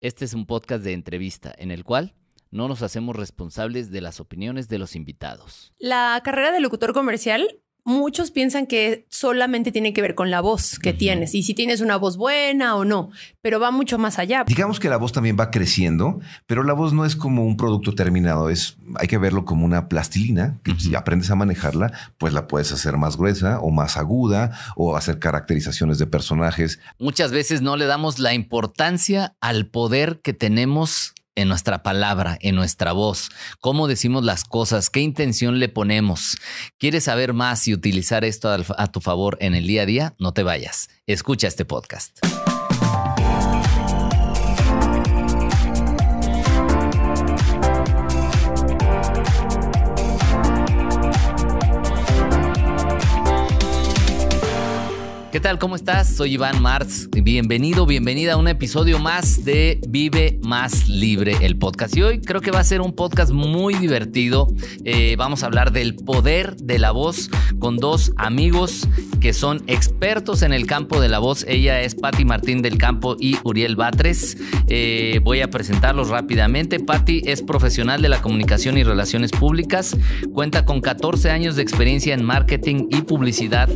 Este es un podcast de entrevista en el cual no nos hacemos responsables de las opiniones de los invitados. La carrera de locutor comercial muchos piensan que solamente tiene que ver con la voz que tienes y si tienes una voz buena o no, pero va mucho más allá. Digamos que la voz también va creciendo, pero la voz no es como un producto terminado, es hay que verlo como una plastilina, que si aprendes a manejarla, pues la puedes hacer más gruesa o más aguda o hacer caracterizaciones de personajes. Muchas veces no le damos la importancia al poder que tenemos en nuestra palabra, en nuestra voz, cómo decimos las cosas, qué intención le ponemos. ¿Quieres saber más y utilizar esto a tu favor en el día a día? No te vayas. Escucha este podcast. ¿Qué tal? ¿Cómo estás? Soy Iván Martz. Bienvenido, bienvenida a un episodio más de Vive Más Libre, el podcast. Y hoy creo que va a ser un podcast muy divertido. Eh, vamos a hablar del poder de la voz con dos amigos que son expertos en el campo de la voz. Ella es Patti Martín del Campo y Uriel Batres. Eh, voy a presentarlos rápidamente. Patti es profesional de la comunicación y relaciones públicas. Cuenta con 14 años de experiencia en marketing y publicidad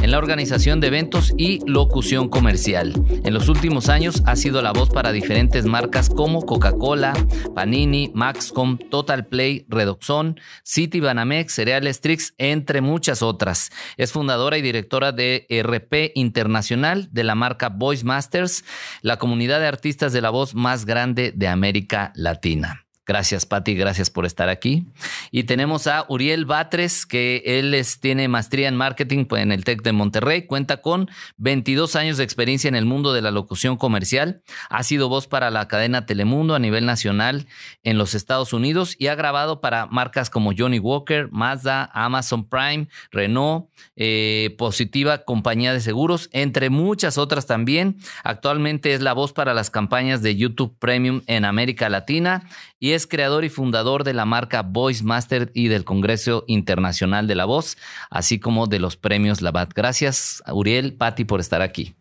en la organización de eventos y locución comercial. En los últimos años ha sido la voz para diferentes marcas como Coca-Cola, Panini, Maxcom, Total Play, Redoxon, City Banamex, Cereales Trix, entre muchas otras. Es fundadora y directora de RP Internacional de la marca Voice Masters, la comunidad de artistas de la voz más grande de América Latina. Gracias, Patti, gracias por estar aquí. Y tenemos a Uriel Batres, que él tiene maestría en marketing en el TEC de Monterrey, cuenta con 22 años de experiencia en el mundo de la locución comercial, ha sido voz para la cadena Telemundo a nivel nacional en los Estados Unidos y ha grabado para marcas como Johnny Walker, Mazda, Amazon Prime, Renault, eh, Positiva Compañía de Seguros, entre muchas otras también. Actualmente es la voz para las campañas de YouTube Premium en América Latina y es creador y fundador de la marca Voice Master y del Congreso Internacional de la Voz, así como de los premios Labat. Gracias, Uriel, Patti, por estar aquí.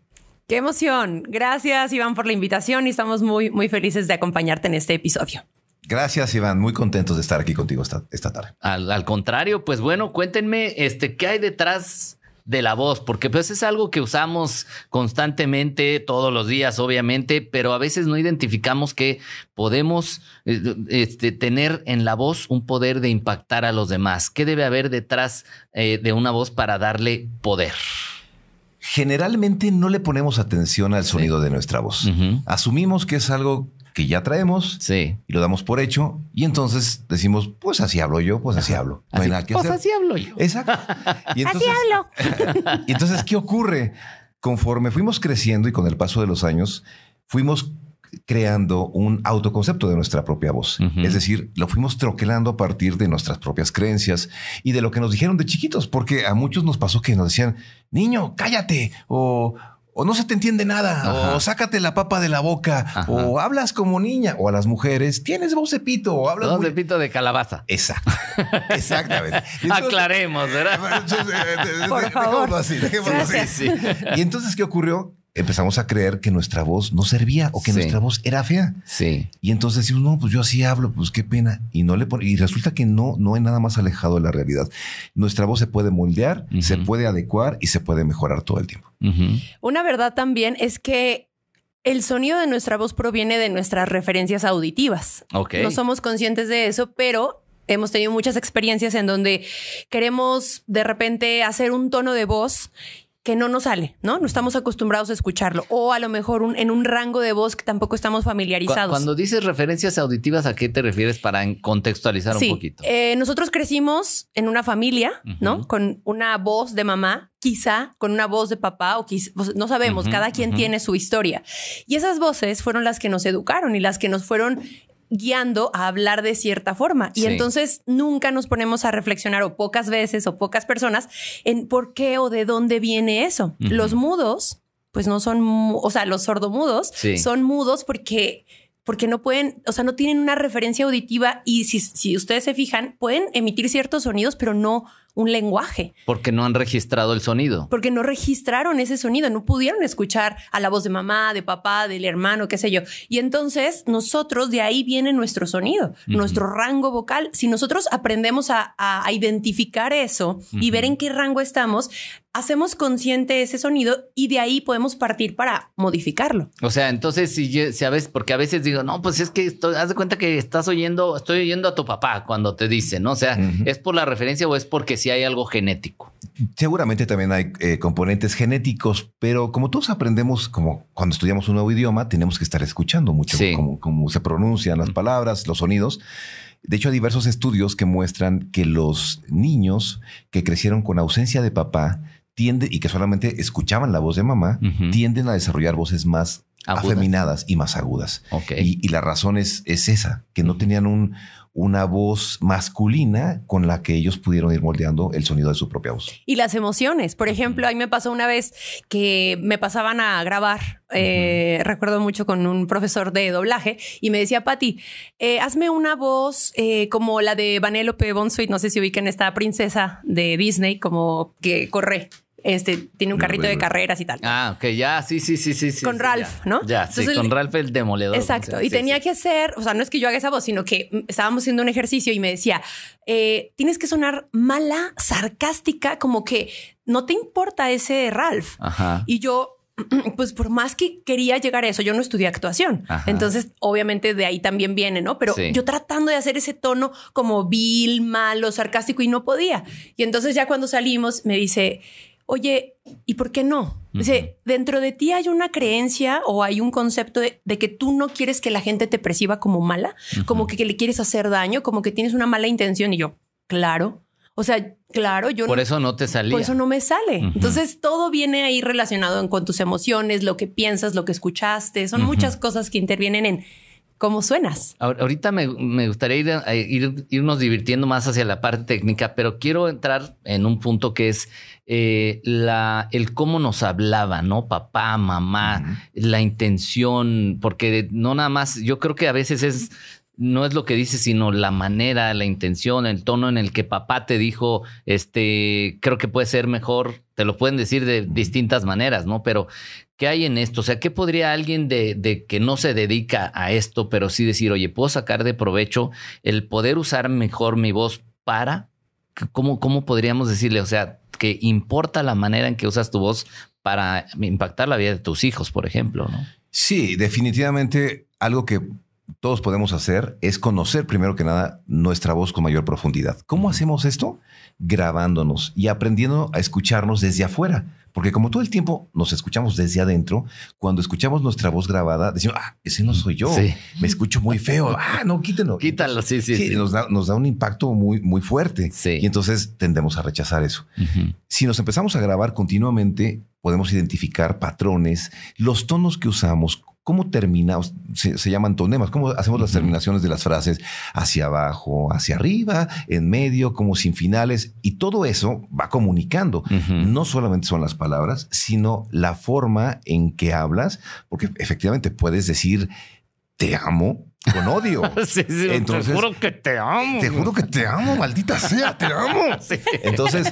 Qué emoción. Gracias, Iván, por la invitación y estamos muy, muy felices de acompañarte en este episodio. Gracias, Iván. Muy contentos de estar aquí contigo esta, tarde. Al, al, contrario, pues bueno, cuéntenme este, qué hay detrás de la voz, porque pues es algo que usamos constantemente, todos los días, obviamente, pero a veces no identificamos que podemos eh, este, tener en la voz un poder de impactar a los demás. ¿Qué debe haber detrás eh, de una voz para darle poder? Generalmente no le ponemos atención al sonido de nuestra voz. Asumimos que es algo ya traemos y lo damos por hecho y entonces decimos, pues así hablo yo, pues así hablo. pues así hablo yo. Exacto. entonces, así hablo. y entonces, ¿qué ocurre? Conforme fuimos creciendo y con el paso de los años, fuimos creando un autoconcepto de nuestra propia voz. Es decir, lo fuimos troquelando a partir de nuestras propias creencias y de lo que nos dijeron de chiquitos, porque a muchos nos pasó que nos decían, niño, cállate, o o no se te entiende nada, o sácate la papa de la boca, o hablas como niña, o a las mujeres, tienes voz o hablas... Voz muy... de de calabaza. Exacto, exactamente. Aclaremos, ¿verdad? Eh, eh, Por favor. Así, Y entonces, ¿qué ocurrió? empezamos a creer que nuestra voz no servía o que nuestra voz era fea. Sí. Y entonces decimos, no, pues yo así hablo, pues qué pena. Y no le y resulta que no, no hay nada más alejado de la realidad. Nuestra voz se puede moldear, se puede adecuar y se puede mejorar todo el tiempo. Una verdad también es que el sonido de nuestra voz proviene de nuestras referencias auditivas. No somos conscientes de eso, pero hemos tenido muchas experiencias en donde queremos de repente hacer un tono de voz que no nos sale, ¿no? No estamos acostumbrados a escucharlo. O a lo mejor en un rango de voz que tampoco estamos familiarizados. Cuando dices referencias auditivas, ¿a qué te refieres para contextualizar un poquito? Eh, nosotros crecimos en una familia, ¿no? Con una voz de mamá, quizá con una voz de papá, o quizá, no sabemos, cada quien tiene su historia. Y esas voces fueron las que nos educaron y las que nos fueron guiando a hablar de cierta forma. Y entonces nunca nos ponemos a reflexionar o pocas veces o pocas personas en por qué o de dónde viene eso. Los mudos, pues no son, o sea, los sordomudos son mudos porque porque no pueden, o sea, no tienen una referencia auditiva y si, ustedes se fijan, pueden emitir ciertos sonidos, pero no un lenguaje. Porque no han registrado el sonido. Porque no registraron ese sonido, no pudieron escuchar a la voz de mamá, de papá, del hermano, qué sé yo. Y entonces nosotros de ahí viene nuestro sonido, nuestro rango vocal. Si nosotros aprendemos a, identificar eso y ver en qué rango estamos, hacemos consciente ese sonido y de ahí podemos partir para modificarlo. O sea, entonces, si, a veces, porque a veces digo, no, pues es que haz de cuenta que estás oyendo, estoy oyendo a tu papá cuando te dice, ¿no? O sea, ¿es por la referencia o es porque si sí hay algo genético? Seguramente también hay eh, componentes genéticos, pero como todos aprendemos, como cuando estudiamos un nuevo idioma, tenemos que estar escuchando mucho cómo, cómo se pronuncian las palabras, los sonidos. De hecho, hay diversos estudios que muestran que los niños que crecieron con ausencia de papá tienden, y que solamente escuchaban la voz de mamá, tienden a desarrollar voces más afeminadas y más agudas. Y, la razón es, esa, que no tenían un, una voz masculina con la que ellos pudieron ir moldeando el sonido de su propia voz. Y las emociones. Por ejemplo, a mí me pasó una vez que me pasaban a grabar, eh, recuerdo mucho con un profesor de doblaje, y me decía, Patti, eh, hazme una voz eh, como la de Vanellope Bonsuit, no sé si ubican esta princesa de Disney, como que corre este, tiene un carrito de carreras y tal. Ah, ok, ya, sí, sí, sí, sí. Con Ralph, ¿no? Ya, sí, con Ralph el demoledor. Exacto, y tenía que hacer, o sea, no es que yo haga esa voz, sino que estábamos haciendo un ejercicio y me decía, eh, tienes que sonar mala, sarcástica, como que no te importa ese Ralph. Y yo, pues por más que quería llegar a eso, yo no estudié actuación. Entonces, obviamente de ahí también viene, ¿no? Pero yo tratando de hacer ese tono como vil, malo, sarcástico y no podía. Y entonces ya cuando salimos me dice, oye, ¿y por qué no? Dice, dentro de ti hay una creencia o hay un concepto de, que tú no quieres que la gente te perciba como mala, como que, le quieres hacer daño, como que tienes una mala intención. Y yo, claro. O sea, claro, yo... Por eso no te salía. Por eso no me sale. Entonces, todo viene ahí relacionado con tus emociones, lo que piensas, lo que escuchaste. Son muchas cosas que intervienen en cómo suenas. Ahorita me, gustaría irnos divirtiendo más hacia la parte técnica, pero quiero entrar en un punto que es eh, la, el cómo nos hablaba, ¿no? Papá, mamá, la intención, porque no nada más, yo creo que a veces es no es lo que dice, sino la manera, la intención, el tono en el que papá te dijo, este, creo que puede ser mejor, te lo pueden decir de distintas maneras, ¿no? Pero, ¿qué hay en esto? O sea, ¿qué podría alguien de, que no se dedica a esto, pero sí decir, oye, puedo sacar de provecho el poder usar mejor mi voz para, ¿cómo, cómo podríamos decirle? O sea, que importa la manera en que usas tu voz para impactar la vida de tus hijos, por ejemplo, ¿no? Sí, definitivamente algo que todos podemos hacer es conocer primero que nada nuestra voz con mayor profundidad. ¿Cómo hacemos esto? Grabándonos y aprendiendo a escucharnos desde afuera. Porque como todo el tiempo nos escuchamos desde adentro, cuando escuchamos nuestra voz grabada, decimos, ah, ese no soy yo, me escucho muy feo, ah, no, quítenlo. Quítalo, sí, sí. sí, Nos, da, un impacto muy, muy fuerte. Y entonces tendemos a rechazar eso. Si nos empezamos a grabar continuamente, podemos identificar patrones, los tonos que usamos, ¿Cómo terminamos? Se, llaman tonemas. ¿Cómo hacemos las terminaciones de las frases? Hacia abajo, hacia arriba, en medio, como sin finales. Y todo eso va comunicando. No solamente son las palabras, sino la forma en que hablas, porque efectivamente puedes decir te amo con odio. te juro que te amo. Te juro que te amo, maldita sea, te amo. Entonces,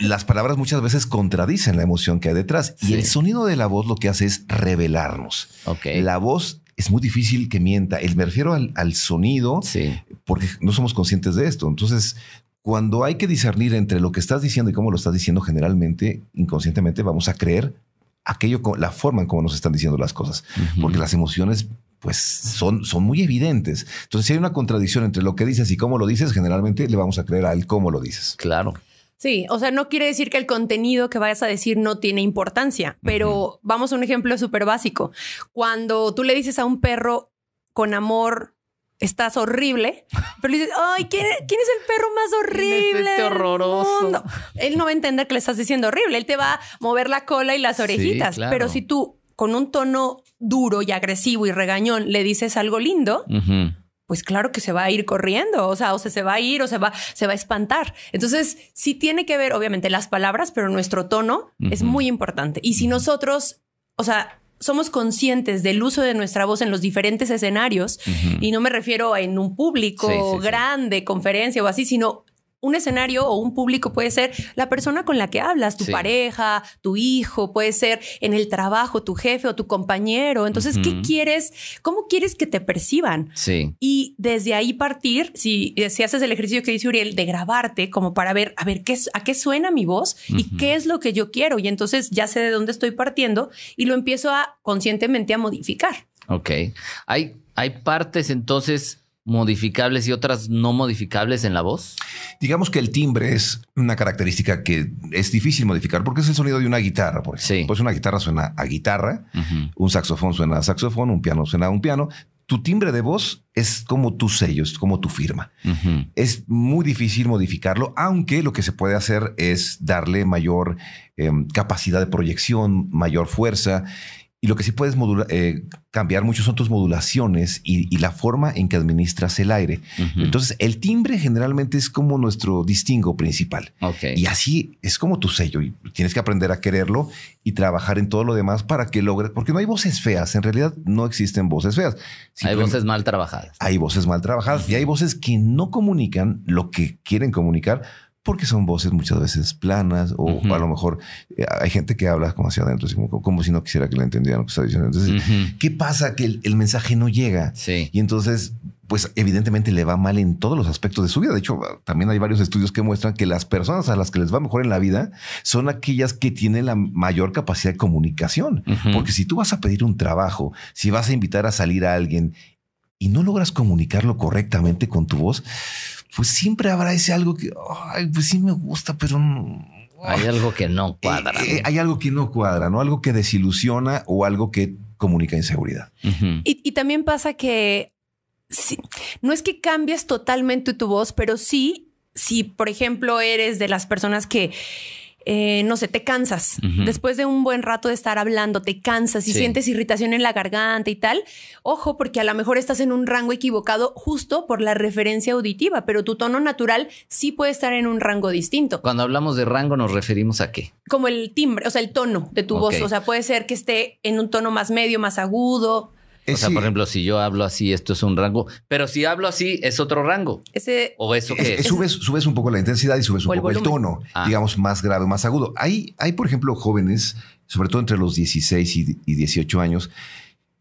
las palabras muchas veces contradicen la emoción que hay detrás y el sonido de la voz lo que hace es revelarnos. La voz es muy difícil que mienta. me refiero al, sonido porque no somos conscientes de esto. Entonces, cuando hay que discernir entre lo que estás diciendo y cómo lo estás diciendo, generalmente, inconscientemente, vamos a creer aquello, la forma en cómo nos están diciendo las cosas, porque las emociones pues son, son muy evidentes. Entonces, si hay una contradicción entre lo que dices y cómo lo dices, generalmente le vamos a creer a él cómo lo dices. Claro. Sí, o sea, no quiere decir que el contenido que vayas a decir no tiene importancia, pero vamos a un ejemplo súper básico. Cuando tú le dices a un perro con amor, estás horrible, pero le dices, ay, ¿quién, es el perro más este horrible? horroroso. Él no va a entender que le estás diciendo horrible, él te va a mover la cola y las orejitas, pero si tú con un tono duro y agresivo y regañón le dices algo lindo, pues claro que se va a ir corriendo, o sea, o se va a ir o se va, se va a espantar. Entonces, sí tiene que ver, obviamente, las palabras, pero nuestro tono es muy importante. Y si nosotros, o sea, somos conscientes del uso de nuestra voz en los diferentes escenarios, y no me refiero en un público grande, conferencia o así, sino un escenario o un público puede ser la persona con la que hablas, tu pareja, tu hijo, puede ser en el trabajo, tu jefe o tu compañero. Entonces, ¿qué quieres? ¿Cómo quieres que te perciban? Sí. Y desde ahí partir, si, si haces el ejercicio que dice Uriel de grabarte como para ver, a ver, ¿qué, ¿a qué suena mi voz y qué es lo que yo quiero? Y entonces ya sé de dónde estoy partiendo y lo empiezo a conscientemente a modificar. Ok. Hay, hay partes entonces modificables y otras no modificables en la voz? Digamos que el timbre es una característica que es difícil modificar porque es el sonido de una guitarra, por ejemplo. Pues una guitarra suena a guitarra, un saxofón suena a saxofón, un piano suena a un piano. Tu timbre de voz es como tu sello, es como tu firma. Es muy difícil modificarlo, aunque lo que se puede hacer es darle mayor em, capacidad de proyección, mayor fuerza y lo que sí puedes eh, cambiar mucho son tus modulaciones y, la forma en que administras el aire. Entonces, el timbre generalmente es como nuestro distingo principal. Y así es como tu sello. Y tienes que aprender a quererlo y trabajar en todo lo demás para que logres. Porque no hay voces feas. En realidad, no existen voces feas. Hay voces mal trabajadas. Hay voces mal trabajadas y hay voces que no comunican lo que quieren comunicar porque son voces muchas veces planas o a lo mejor eh, hay gente que habla como hacia adentro, como, si no quisiera que le entendieran lo que está diciendo. Entonces, ¿qué pasa? Que el, mensaje no llega. Y entonces, pues evidentemente le va mal en todos los aspectos de su vida. De hecho, también hay varios estudios que muestran que las personas a las que les va mejor en la vida son aquellas que tienen la mayor capacidad de comunicación. Porque si tú vas a pedir un trabajo, si vas a invitar a salir a alguien y no logras comunicarlo correctamente con tu voz, pues siempre habrá ese algo que, ay, pues sí me gusta, pero hay algo que no eh, cuadra. Eh, hay algo que no cuadra, ¿no? Algo que desilusiona o algo que comunica inseguridad. y, también pasa que sí, no es que cambies totalmente tu voz, pero sí, si por ejemplo eres de las personas que eh, no sé, te cansas. Después de un buen rato de estar hablando, te cansas y sientes irritación en la garganta y tal. Ojo, porque a lo mejor estás en un rango equivocado justo por la referencia auditiva, pero tu tono natural sí puede estar en un rango distinto. Cuando hablamos de rango, ¿nos referimos a qué? Como el timbre, o sea, el tono de tu voz. O sea, puede ser que esté en un tono más medio, más agudo o sea, por ejemplo, si yo hablo así, esto es un rango, pero si hablo así, es otro rango. Ese, ¿O eso qué es? Subes, un poco la intensidad y subes un poco el, tono, ah. digamos, más grave, más agudo. Hay, hay, por ejemplo, jóvenes, sobre todo entre los 16 y, y 18 años,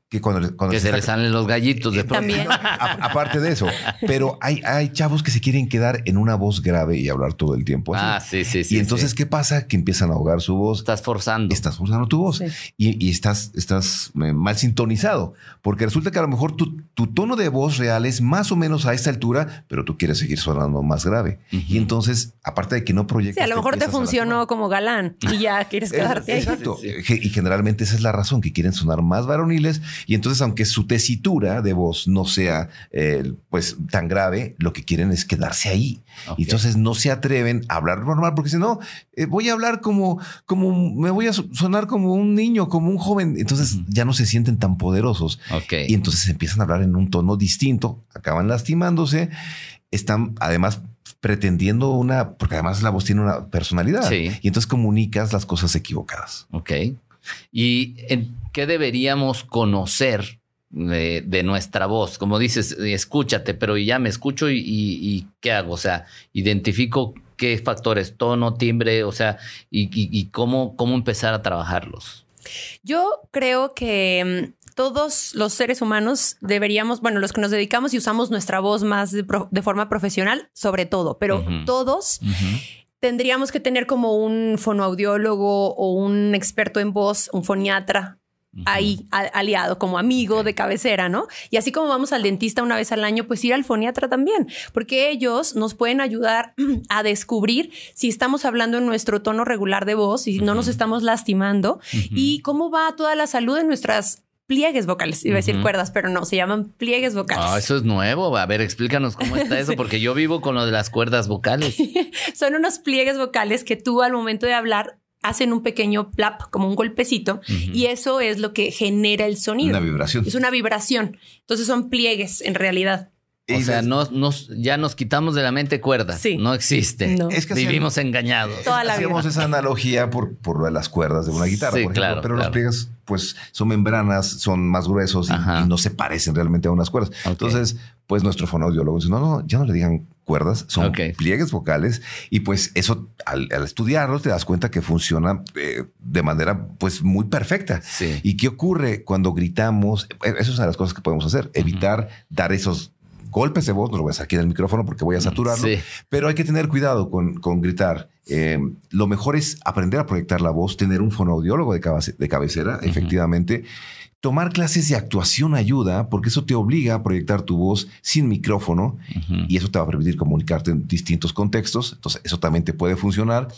que cuando, cuando se, les salen los gallitos de aparte de eso, pero hay, hay chavos que se quieren quedar en una voz grave y hablar todo el tiempo. Ah, sí, sí, sí. Y entonces, ¿qué pasa? Que empiezan a ahogar su voz. Estás forzando. Estás forzando tu voz. Y, estás, estás eh, mal sintonizado. Porque resulta que a lo mejor tu, tono de voz real es más o menos a esta altura, pero tú quieres seguir sonando más grave. Y entonces, aparte de que no proyectas. a lo mejor te, funcionó como galán y ya quieres quedarte ahí. Exacto. Y generalmente esa es la razón, que quieren sonar más varoniles y entonces, aunque su tesitura de voz no sea eh, pues tan grave, lo que quieren es quedarse ahí. Y entonces no se atreven a hablar normal, porque si no, eh, voy a hablar como, como, me voy a sonar como un niño, como un joven. Entonces ya no se sienten tan poderosos. Y entonces empiezan a hablar en un tono distinto, acaban lastimándose, están además pretendiendo una, porque además la voz tiene una personalidad. Sí. Y entonces comunicas las cosas equivocadas. Ok. Y en, ¿qué deberíamos conocer de, nuestra voz? Como dices, eh, escúchate, pero ya me escucho y, ¿qué hago? O sea, identifico qué factores, tono, timbre, o sea, y, cómo, cómo empezar a trabajarlos. Yo creo que mm, todos los seres humanos deberíamos, bueno, los que nos dedicamos y usamos nuestra voz más de, forma profesional, sobre todo, pero todos tendríamos que tener como un fonoaudiólogo o un experto en voz, un foniatra ahí, aliado, como amigo de cabecera, ¿no? Y así como vamos al dentista una vez al año, pues ir al foniatra también, porque ellos nos pueden ayudar a descubrir si estamos hablando en nuestro tono regular de voz, y no nos estamos lastimando y cómo va toda la salud de nuestras pliegues vocales. Iba a decir cuerdas, pero no, se llaman pliegues vocales. Ah, eso es nuevo. A ver, explícanos cómo está eso, porque yo vivo con lo de las cuerdas vocales. Son unos pliegues vocales que tú al momento de hablar hacen un pequeño plap, como un golpecito, y eso es lo que genera el sonido. Una vibración. Es una vibración. Entonces son pliegues en realidad. O sea, ya nos quitamos de la mente cuerdas. Sí. No existe. Vivimos engañados. Toda esa analogía por, por las cuerdas de una guitarra, por ejemplo. Claro, pero los pliegues, pues, son membranas, son más gruesos y, no se parecen realmente a unas cuerdas. Entonces, pues nuestro fonoaudiólogo dice, no, no, ya no le digan cuerdas, son pliegues vocales y pues eso al, estudiarlo estudiarlos te das cuenta que funciona eh, de manera pues muy perfecta. ¿Y qué ocurre cuando gritamos? Eh, Esa es una de las cosas que podemos hacer, evitar dar esos golpes de voz, no lo voy a sacar aquí en el micrófono porque voy a mm, saturarlo, pero hay que tener cuidado con, con gritar. Eh, lo mejor es aprender a proyectar la voz, tener un fonoaudiólogo de, de cabecera, efectivamente Tomar clases de actuación ayuda porque eso te obliga a proyectar tu voz sin micrófono y eso te va a permitir comunicarte en distintos contextos. Entonces, eso también te puede funcionar.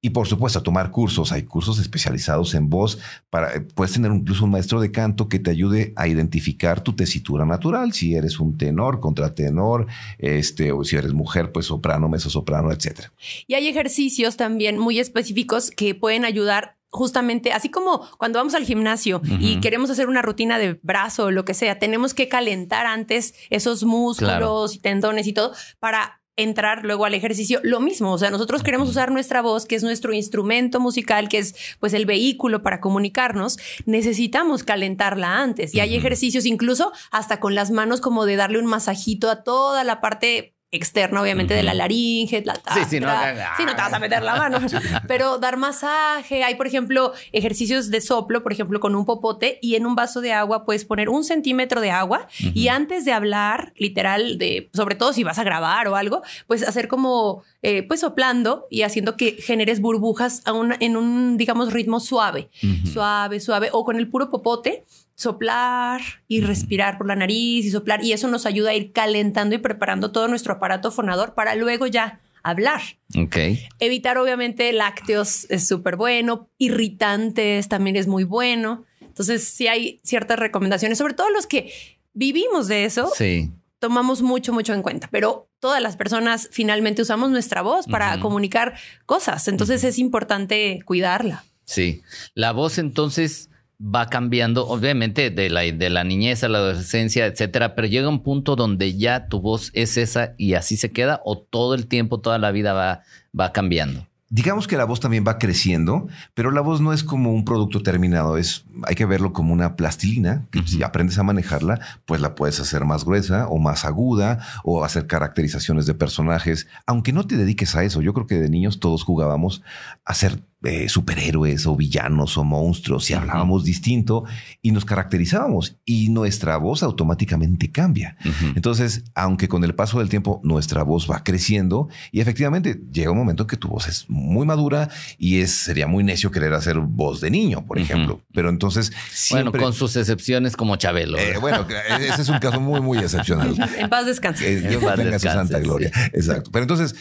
Y por supuesto, tomar cursos. Hay cursos especializados en voz. Para, eh, puedes tener incluso un maestro de canto que te ayude a identificar tu tesitura natural. Si eres un tenor, contratenor, este, o si eres mujer, pues soprano, soprano, etc. Y hay ejercicios también muy específicos que pueden ayudar justamente, así como cuando vamos al gimnasio y queremos hacer una rutina de brazo o lo que sea, tenemos que calentar antes esos músculos y tendones y todo para entrar luego al ejercicio. Lo mismo, o sea, nosotros queremos usar nuestra voz, que es nuestro instrumento musical, que es pues el vehículo para comunicarnos, necesitamos calentarla antes. Y hay ejercicios incluso hasta con las manos como de darle un masajito a toda la parte externa, obviamente, de la laringe, la sí, sí, no, sí, no te vas a meter la mano, pero dar masaje, hay, por ejemplo, ejercicios de soplo, por ejemplo, con un popote y en un vaso de agua puedes poner un centímetro de agua y antes de hablar, literal, de, sobre todo si vas a grabar o algo, pues hacer como, eh, pues soplando y haciendo que generes burbujas en un, digamos, ritmo suave, suave, suave, o con el puro popote soplar y respirar por la nariz y soplar y eso nos ayuda a ir calentando y preparando todo nuestro aparato fonador para luego ya hablar. Ok. Evitar obviamente lácteos es súper bueno, irritantes también es muy bueno. Entonces sí hay ciertas recomendaciones, sobre todo los que vivimos de eso. Sí. Tomamos mucho, mucho en cuenta, pero todas las personas finalmente usamos nuestra voz para comunicar cosas, entonces es importante cuidarla. Sí, la voz entonces va cambiando, obviamente, de la, de la niñez a la adolescencia, etcétera, pero llega un punto donde ya tu voz es esa y así se queda, o todo el tiempo, toda la vida va, va cambiando. Digamos que la voz también va creciendo, pero la voz no es como un producto terminado, es hay que verlo como una plastilina, que si aprendes a manejarla, pues la puedes hacer más gruesa o más aguda o hacer caracterizaciones de personajes, aunque no te dediques a eso. Yo creo que de niños todos jugábamos a hacer eh, superhéroes o villanos o monstruos y hablábamos distinto y nos caracterizábamos y nuestra voz automáticamente cambia. Entonces, aunque con el paso del tiempo nuestra voz va creciendo y efectivamente llega un momento que tu voz es muy madura y es, sería muy necio querer hacer voz de niño, por ejemplo. Pero entonces... Bueno, con sus excepciones como Chabelo. Eh, bueno, eh, ese es un caso muy, muy excepcional. en paz descanse. Dios en tenga su santa gloria. Exacto. Pero entonces,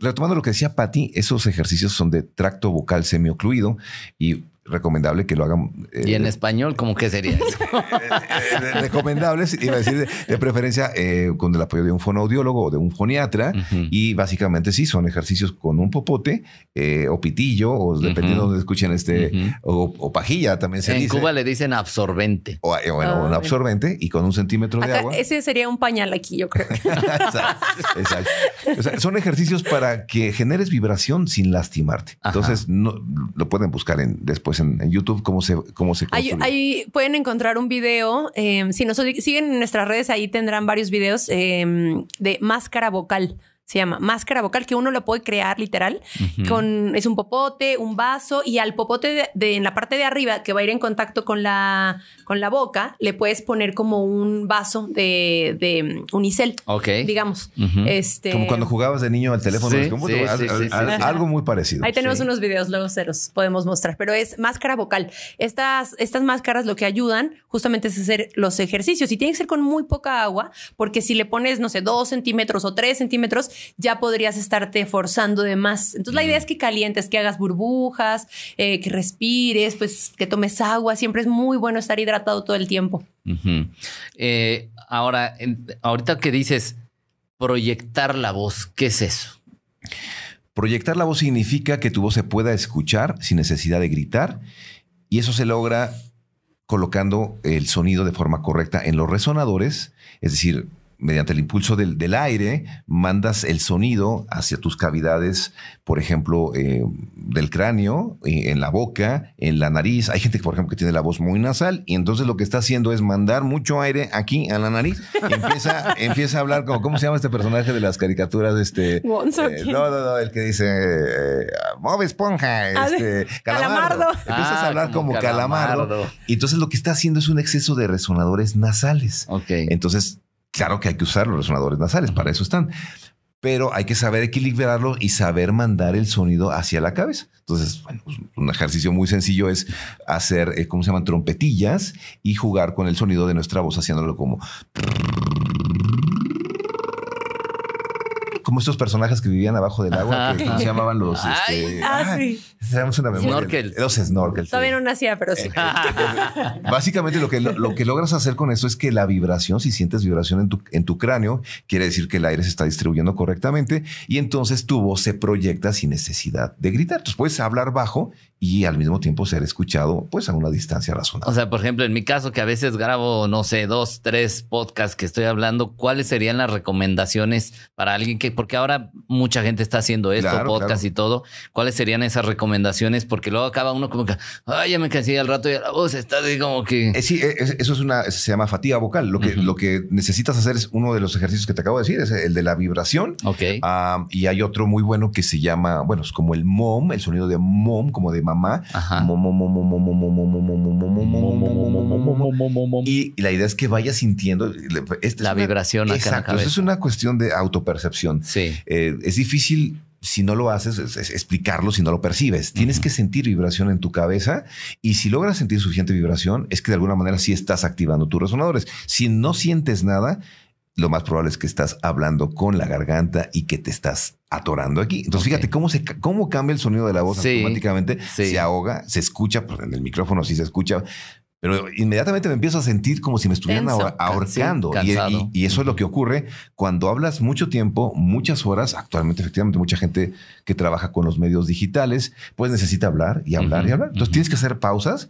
retomando lo que decía Patti, esos ejercicios son de tracto vocal al semiocluido y recomendable que lo hagan. Eh, y en español, ¿cómo que sería eso? Eh, eh, recomendable, iba a decir, de preferencia con el apoyo de un fonoaudiólogo o de un foniatra. Y básicamente sí, son ejercicios con un popote o pitillo, o dependiendo de donde escuchen este, o, pajilla también se dice. En Cuba le dicen absorbente. O, ah, bueno, absorbente y con un centímetro de agua. Ese sería un pañal aquí, yo creo. exacto, son ejercicios para que generes vibración sin lastimarte. Entonces, no, lo pueden buscar en después en, YouTube, ¿cómo se, cómo se ahí, ahí pueden encontrar un video. Eh, si nos siguen en nuestras redes, ahí tendrán varios videos eh, de máscara vocal se llama máscara vocal, que uno lo puede crear literal. con, es un popote, un vaso, y al popote de, en la parte de arriba, que va a ir en contacto con la, con la boca, le puedes poner como un vaso de, de unicel. Ok. Digamos. este... Como cuando jugabas de niño al teléfono. algo muy parecido. Ahí tenemos unos videos, luego se los podemos mostrar, pero es máscara vocal. Estas, estas máscaras lo que ayudan justamente es hacer los ejercicios y tiene que ser con muy poca agua, porque si le pones, no sé, dos centímetros o tres centímetros, ya podrías estarte forzando de más. Entonces la idea es que calientes, que hagas burbujas, eh, que respires, pues que tomes agua. Siempre es muy bueno estar hidratado todo el tiempo. Eh, ahora, ahorita que dices proyectar la voz, ¿qué es eso? Proyectar la voz significa que tu voz se pueda escuchar sin necesidad de gritar y eso se logra colocando el sonido de forma correcta en los resonadores, es decir, mediante el impulso del, aire, mandas el sonido hacia tus cavidades, por ejemplo, eh, del cráneo, eh, en la boca, en la nariz. Hay gente, por ejemplo, que tiene la voz muy nasal y entonces lo que está haciendo es mandar mucho aire aquí a la nariz. Empieza, a hablar como, ¿cómo se llama este personaje de las caricaturas? Este, eh, no, no, no, el que dice ¡Move, Esponja, ah, este, calamardo. Empiezas a hablar ah, como, calamardo. Y entonces lo que está haciendo es un exceso de resonadores nasales. Ok. Entonces, Claro que hay que usar los resonadores nasales, para eso están. Pero hay que saber equilibrarlo y saber mandar el sonido hacia la cabeza. Entonces, pues, un ejercicio muy sencillo es hacer, eh, ¿cómo se llaman? Trompetillas y jugar con el sonido de nuestra voz haciéndolo como... como estos personajes que vivían abajo del agua, que se llamaban los. Este? ah, sí. una memoria. Snorkel. snorkel. Todavía no nacía, pero sí. Eh, eh, básicamente lo que, lo, que logras hacer con eso es que la vibración, si sientes vibración en tu, en tu cráneo, quiere decir que el aire se está distribuyendo correctamente y entonces tu voz se proyecta sin necesidad de gritar. Entonces puedes hablar bajo y al mismo tiempo ser escuchado pues a una distancia razonable. O sea, por ejemplo, en mi caso que a veces grabo, no sé, dos, tres podcasts que estoy hablando, ¿cuáles serían las recomendaciones para alguien que, porque ahora mucha gente está haciendo esto, podcast y todo, ¿cuáles serían esas recomendaciones? Porque luego acaba uno como que, ay, ya me cansé al rato y la voz está como que... Eh, sí, eh, eso es una, se llama fatiga vocal. Lo que, lo que necesitas hacer es uno de los ejercicios que te acabo de decir, es el de la vibración. Ok. Ah, y hay otro muy bueno que se llama, bueno, es como el mom, el sonido de mom, como de mamá. Y la idea es que vayas sintiendo la vibración. Exacto. Es una cuestión de autopercepción. Es difícil si no lo haces, explicarlo si no lo percibes. Tienes que sentir vibración en tu cabeza y si logras sentir suficiente vibración, es que de alguna manera sí estás activando tus resonadores. Si no sientes nada, lo más probable es que estás hablando con la garganta y que te estás atorando aquí. Entonces, fíjate cómo, se, cómo cambia el sonido de la voz automáticamente. Se ahoga, se escucha, pues en el micrófono sí se escucha, pero inmediatamente me empiezo a sentir como si me estuvieran ahorcando. y, eso es lo que ocurre cuando hablas mucho tiempo, muchas horas. Actualmente, efectivamente, mucha gente que trabaja con los medios digitales, pues necesita hablar y hablar y hablar. Entonces tienes que hacer pausas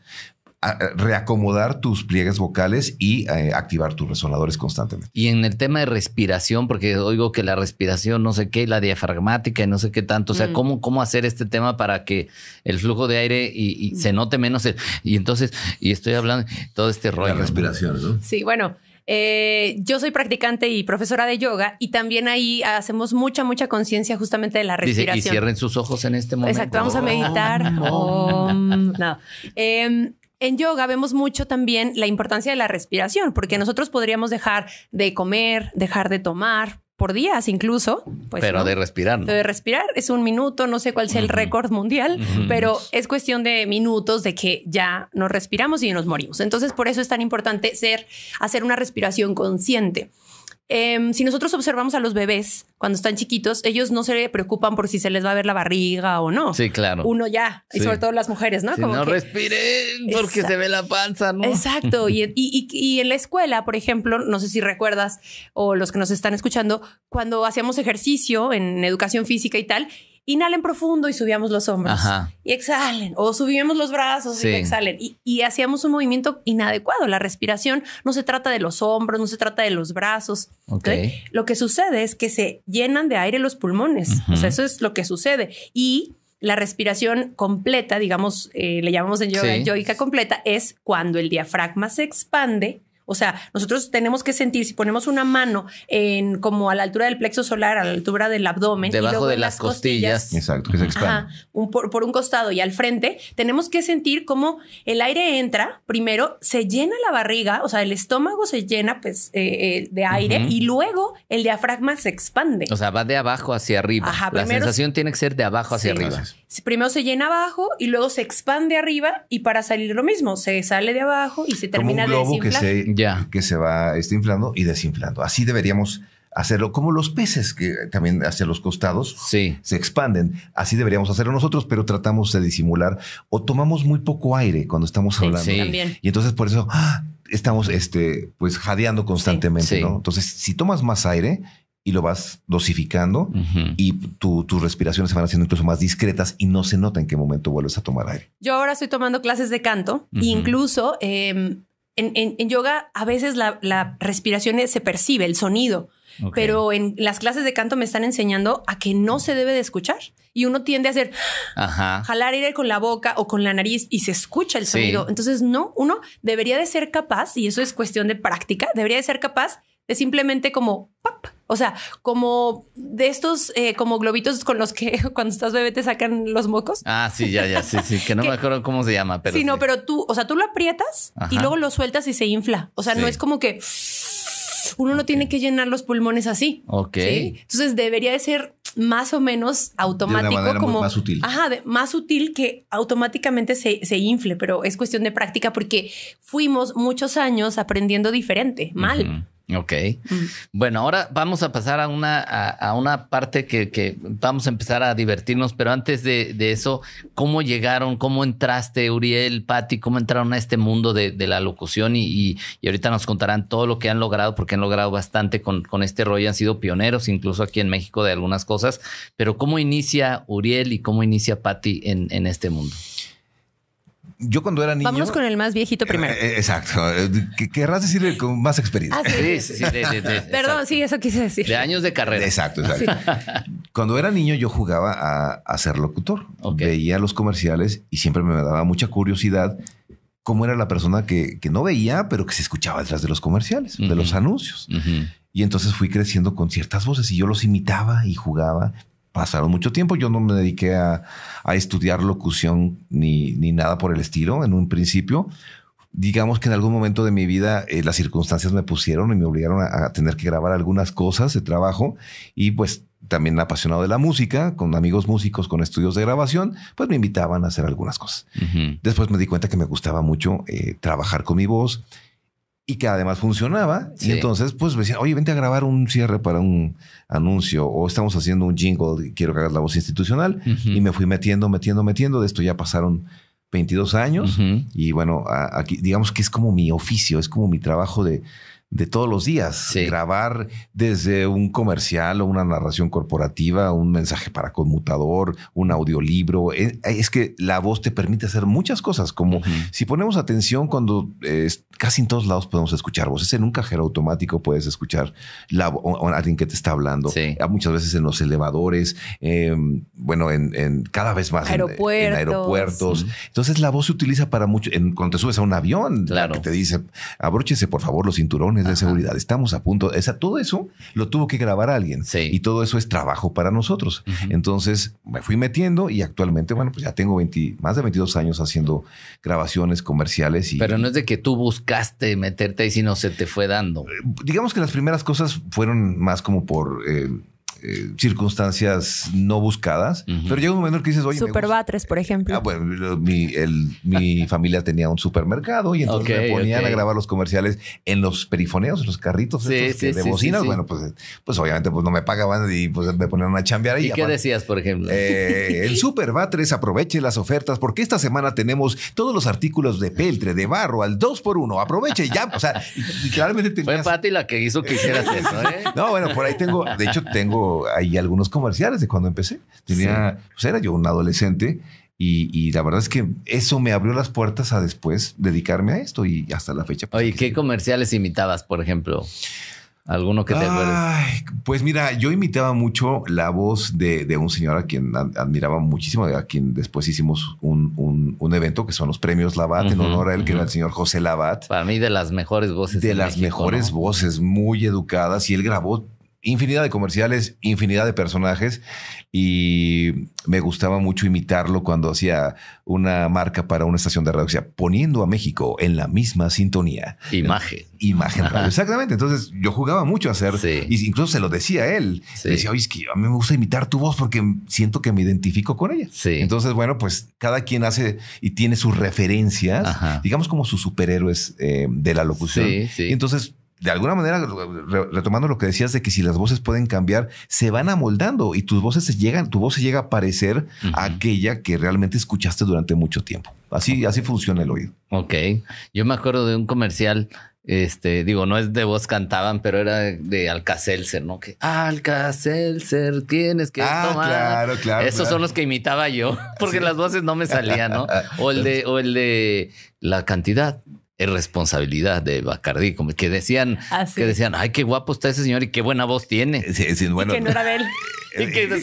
reacomodar tus pliegues vocales y eh, activar tus resonadores constantemente. Y en el tema de respiración, porque oigo que la respiración, no sé qué, la diafragmática y no sé qué tanto, o sea, mm. ¿cómo, ¿cómo hacer este tema para que el flujo de aire y, mm. se note menos? y entonces, y estoy hablando todo este rollo. La respiración, ¿no? Sí, bueno. Eh, yo soy practicante y profesora de yoga y también ahí hacemos mucha, mucha conciencia justamente de la respiración. y cierren sus ojos en este momento. Exacto, vamos a meditar. no. Em, en yoga vemos mucho también la importancia de la respiración, porque nosotros podríamos dejar de comer, dejar de tomar por días incluso. Pues, pero de respirar. De respirar es un minuto, no sé cuál sea el récord mundial, pero es cuestión de minutos de que ya nos respiramos y nos morimos. Entonces por eso es tan importante hacer una respiración consciente. Em, si nosotros observamos a los bebés cuando están chiquitos, ellos no se preocupan por si se les va a ver la barriga o no. Sí, claro. Uno ya, y sobre todo las mujeres, ¿no? Si no respiren porque se ve la panza, ¿no? Exacto. Y, y en la escuela, por ejemplo, no sé si recuerdas o los que nos están escuchando, cuando hacíamos ejercicio en educación física y tal, inhalen profundo y subíamos los hombros y exhalen o subimos los brazos y exhalen y, hacíamos un movimiento inadecuado. La respiración no se trata de los hombros, no se trata de los brazos. Lo que sucede es que se llenan de aire los pulmones. eso es lo que sucede. Y la respiración completa, digamos, eh, le llamamos en yoga completa, es cuando el diafragma se expande o sea, nosotros tenemos que sentir, si ponemos una mano en como a la altura del plexo solar, a la altura del abdomen, debajo de las, costillas, Exacto, que se por, un costado y al frente, tenemos que sentir cómo el aire entra, primero se llena la barriga, o sea, el estómago se llena pues, eh, eh, de aire y luego el diafragma se expande. O sea, va de abajo hacia arriba. la sensación tiene que ser de abajo hacia arriba primero se llena abajo y luego se expande arriba y para salir lo mismo, se sale de abajo y se termina Como un de que se, que se va está inflando y desinflando. Así deberíamos hacerlo, como los peces que también hacia los costados se expanden. Así deberíamos hacerlo nosotros, pero tratamos de disimular o tomamos muy poco aire cuando estamos hablando. Y entonces por eso ¡ah! estamos este, pues jadeando constantemente, ¿no? Entonces, si tomas más aire, y lo vas dosificando y tus respiraciones se van haciendo incluso más discretas y no se nota en qué momento vuelves a tomar aire. Yo ahora estoy tomando clases de canto e incluso em, en, yoga a veces la, respiración se percibe, el sonido. Pero en las clases de canto me están enseñando a que no se debe de escuchar y uno tiende a hacer jalar aire con la boca o con la nariz y se escucha el sonido. Entonces, no, uno debería de ser capaz, y eso es cuestión de práctica, debería de ser capaz de simplemente como pap, o sea, como de estos, eh, como globitos con los que cuando estás bebé te sacan los mocos. Ah, sí, ya, ya, sí, sí, que no me acuerdo cómo se llama, pero. Sí, no, pero tú, o sea, tú lo aprietas y luego lo sueltas y se infla. O sea, no es como que uno no tiene que llenar los pulmones así. Ok. Entonces debería de ser más o menos automático, como más útil. Ajá, más útil que automáticamente se, infle, pero es cuestión de práctica porque fuimos muchos años aprendiendo diferente, mal. Ok. Bueno, ahora vamos a pasar a una, a, una parte que, vamos a empezar a divertirnos, pero antes de, eso, ¿cómo llegaron? ¿Cómo entraste, Uriel, Patti? ¿Cómo entraron a este mundo de, la locución? Y, y, ahorita nos contarán todo lo que han logrado, porque han logrado bastante con, con este rollo, han sido pioneros incluso aquí en México de algunas cosas, pero ¿cómo inicia Uriel y cómo inicia Patti en, en este mundo? yo cuando era niño. Vamos con el más viejito primero. Eh, eh, exacto. Querrás decir con más experiencia. Ah, sí, sí, sí, Perdón, sí, eso quise decir. De años de carrera. Exacto, ah, exacto. Cuando era niño, yo jugaba a, ser locutor. Veía los comerciales y siempre me daba mucha curiosidad cómo era la persona que, no veía, pero que se escuchaba detrás de los comerciales, de los anuncios. Y entonces fui creciendo con ciertas voces y yo los imitaba y jugaba pasaron mucho tiempo. Yo no me dediqué a, estudiar locución ni, ni, nada por el estilo en un principio. Digamos que en algún momento de mi vida eh, las circunstancias me pusieron y me obligaron a, tener que grabar algunas cosas de trabajo y pues también apasionado de la música, con amigos músicos, con estudios de grabación, pues me invitaban a hacer algunas cosas. Después me di cuenta que me gustaba mucho eh, trabajar con mi voz y que además funcionaba. Y entonces, pues me oye, vente a grabar un cierre para un anuncio o estamos haciendo un jingle, quiero que hagas la voz institucional. Y me fui metiendo, metiendo, metiendo. De esto ya pasaron 22 años. Y bueno, aquí digamos que es como mi oficio, es como mi trabajo de, de todos los días. Grabar desde un comercial o una narración corporativa, un mensaje para conmutador, un audiolibro. Eh, eh, es, que la voz te permite hacer muchas cosas, como si ponemos atención cuando eh, casi en todos lados podemos escuchar voces. En un cajero automático puedes escuchar la, alguien que te está hablando. Muchas veces en los elevadores, em, bueno, en, cada vez más En, aeropuertos. Entonces la voz se utiliza para mucho. En, cuando te subes a un avión, que te dice abróchese por favor los cinturones de seguridad. Estamos a punto. Esa, todo eso lo tuvo que grabar alguien. Sí. Y todo eso es trabajo para nosotros. Entonces me fui metiendo y actualmente, bueno, pues ya tengo más de 22 años haciendo grabaciones comerciales. Y, Pero no es de que tú buscaste meterte ahí, sino se te fue dando. Eh, digamos que las primeras cosas fueron más como por eh, eh, circunstancias no buscadas, pero llega un momento que dices, oye, Superbatres, por ejemplo. Ah, mi, familia tenía un supermercado y entonces me ponían a grabar los comerciales en los perifoneos, en los carritos de bocinas. Bueno, pues, pues obviamente pues no me pagaban y pues me ponían a chambear ¿Y, ¿Y qué decías, por ejemplo? Eh, el Superbatres aproveche las ofertas porque esta semana tenemos todos los artículos de peltre, de barro, al 2 por 1 Aproveche ya. O sea, literalmente. Fue Pati la que hizo que hicieras eso, ¿eh? No, bueno, por ahí tengo, de hecho, tengo hay algunos comerciales de cuando empecé. Tenía, pues, era yo un adolescente y, la verdad es que eso me abrió las puertas a después dedicarme a esto y hasta la fecha. Pues, Oye, ¿qué comerciales imitabas, por ejemplo? ¿Alguno que te Pues mira, yo imitaba mucho la voz de, de, un señor a quien admiraba muchísimo, a quien después hicimos un, un, un evento que son los premios Labat, en honor a él, que era el señor José Labat. Para mí, de las mejores voces. De las mejores voces, muy educadas, y él grabó infinidad de comerciales, infinidad de personajes y me gustaba mucho imitarlo cuando hacía una marca para una estación de radio, o sea, poniendo a México en la misma sintonía. Imagen. Imagen Exactamente. Entonces yo jugaba mucho a hacer, y incluso se lo decía a él. decía, oye, es que a mí me gusta imitar tu voz porque siento que me identifico con ella. Entonces, bueno, pues cada quien hace y tiene sus referencias, digamos como sus superhéroes eh, de la locución. Y entonces de alguna manera, retomando lo que decías de que si las voces pueden cambiar, se van amoldando y tus voces llegan, tu voz se llega a parecer aquella que realmente escuchaste durante mucho tiempo. Así, así funciona el oído. Ok. Yo me acuerdo de un comercial, este, digo, no es de voz cantaban, pero era de, Alcacelser, ¿no? Que Alcacelser tienes que ah, tomar. Claro, claro. Esos son los que imitaba yo, porque las voces no me salían, ¿no? O el de, o el de la cantidad es responsabilidad de Bacardí, como que decían, que decían, ay, qué guapo está ese señor y qué buena voz tiene. y que no era de él. y que no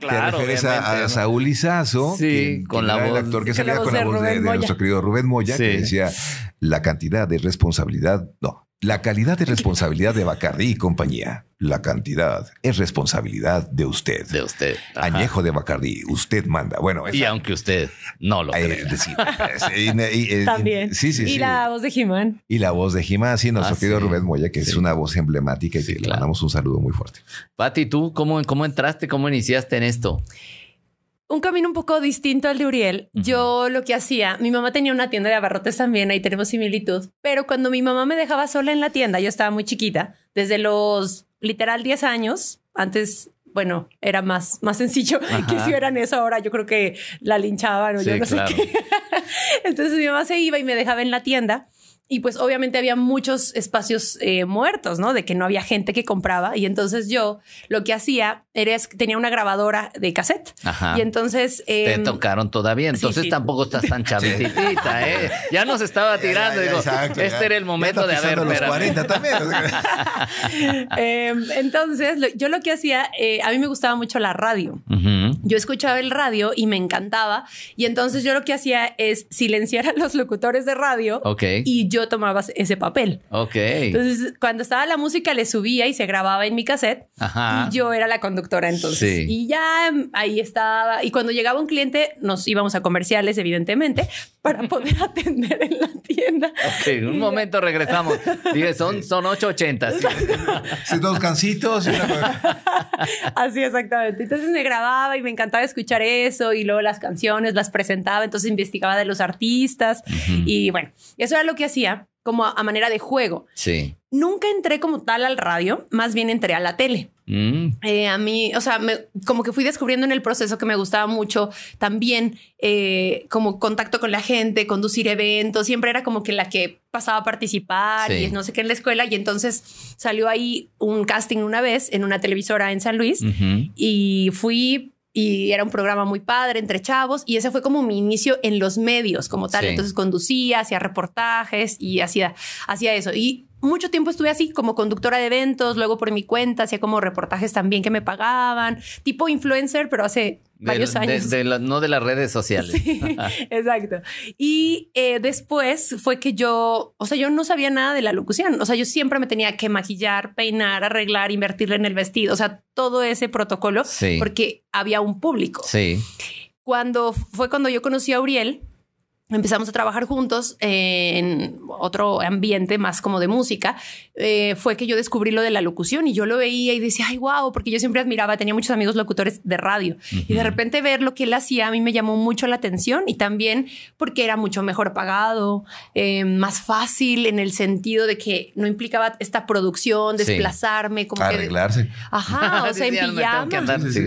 claro, refieres a, Saúl Izazo, que, con la voz, el actor que, salía con la voz de, nuestro querido Rubén Moya, que decía la cantidad de responsabilidad, no, la calidad es responsabilidad de Bacardí y compañía. La cantidad es responsabilidad de usted. De usted. Añejo de Bacardí. Usted manda. Bueno, y aunque usted no lo eh, crea. Sí, También. Sí, sí, y la voz de Jimán. Y la voz de Jimán, sí, nuestro ah, querido Rubén Moya, que es una voz emblemática y que le mandamos un saludo muy fuerte. Pati, ¿tú cómo, cómo entraste? ¿Cómo iniciaste en esto? un camino un poco distinto al de Uriel. Yo lo que hacía, mi mamá tenía una tienda de abarrotes también, ahí tenemos similitud, pero cuando mi mamá me dejaba sola en la tienda, yo estaba muy chiquita, desde los literal 10 años, antes bueno, era más, más sencillo que si eran eso ahora. Yo creo que la linchaban o yo no sé qué. Entonces mi mamá se iba y me dejaba en la tienda y pues obviamente había muchos espacios eh, muertos, ¿no? De que no había gente que compraba. Y entonces yo lo que hacía era tenía una grabadora de cassette. Ajá. Y entonces... Te em, tocaron todavía. Entonces tampoco estás tan chavitita, ¿eh? Ya nos estaba tirando. este era el momento de haber... Los también. Em, entonces yo lo que hacía, eh, a mí me gustaba mucho la radio. Yo escuchaba el radio y me encantaba. Y entonces yo lo que hacía es silenciar a los locutores de radio. Ok yo tomaba ese papel. Ok. Entonces, cuando estaba la música, le subía y se grababa en mi cassette. Ajá. Y yo era la conductora entonces. Y ya mm, ahí estaba. Y cuando llegaba un cliente, nos íbamos a comerciales, evidentemente, para poder atender en la tienda. en un momento regresamos. Dije, son, son 8.80. Sí. dos cancitos. Así, exactamente. Entonces me grababa y me encantaba escuchar eso. Y luego las canciones las presentaba. Entonces investigaba de los artistas. Y bueno, eso era lo que hacía como a, manera de juego. Sí. Nunca entré como tal al radio, más bien entré a la tele. Mm. Eh, a mí, o sea, como que fui descubriendo en el proceso que me gustaba mucho también eh, como contacto con la gente, conducir eventos, siempre era como que la que pasaba a participar y no sé qué en la escuela y entonces salió ahí un casting una vez en una televisora en San Luis y fui y era un programa muy padre entre chavos y ese fue como mi inicio en los medios como tal. Entonces conducía, hacía reportajes y hacía, hacía eso. Y mucho tiempo estuve así como conductora de eventos, luego por mi cuenta hacía como reportajes también que me pagaban, tipo influencer, pero hace varios años. De, no de las redes sociales. exacto. Y eh, después fue que yo, o sea, yo no sabía nada de la locución, o sea, yo siempre me tenía que maquillar, peinar, arreglar, invertirle en el vestido, o sea, todo ese protocolo, porque había un público. Sí. Cuando fue cuando yo conocí a Uriel, empezamos a trabajar juntos en otro ambiente más como de música, eh, fue que yo descubrí lo de la locución y yo lo veía y decía, ay, wow, porque yo siempre admiraba, tenía muchos amigos locutores de radio y de repente ver lo que él hacía a mí me llamó mucho la atención y también porque era mucho mejor pagado, eh, más fácil en el sentido de que no implicaba esta producción, desplazarme, como arreglarse. ajá, o sea, en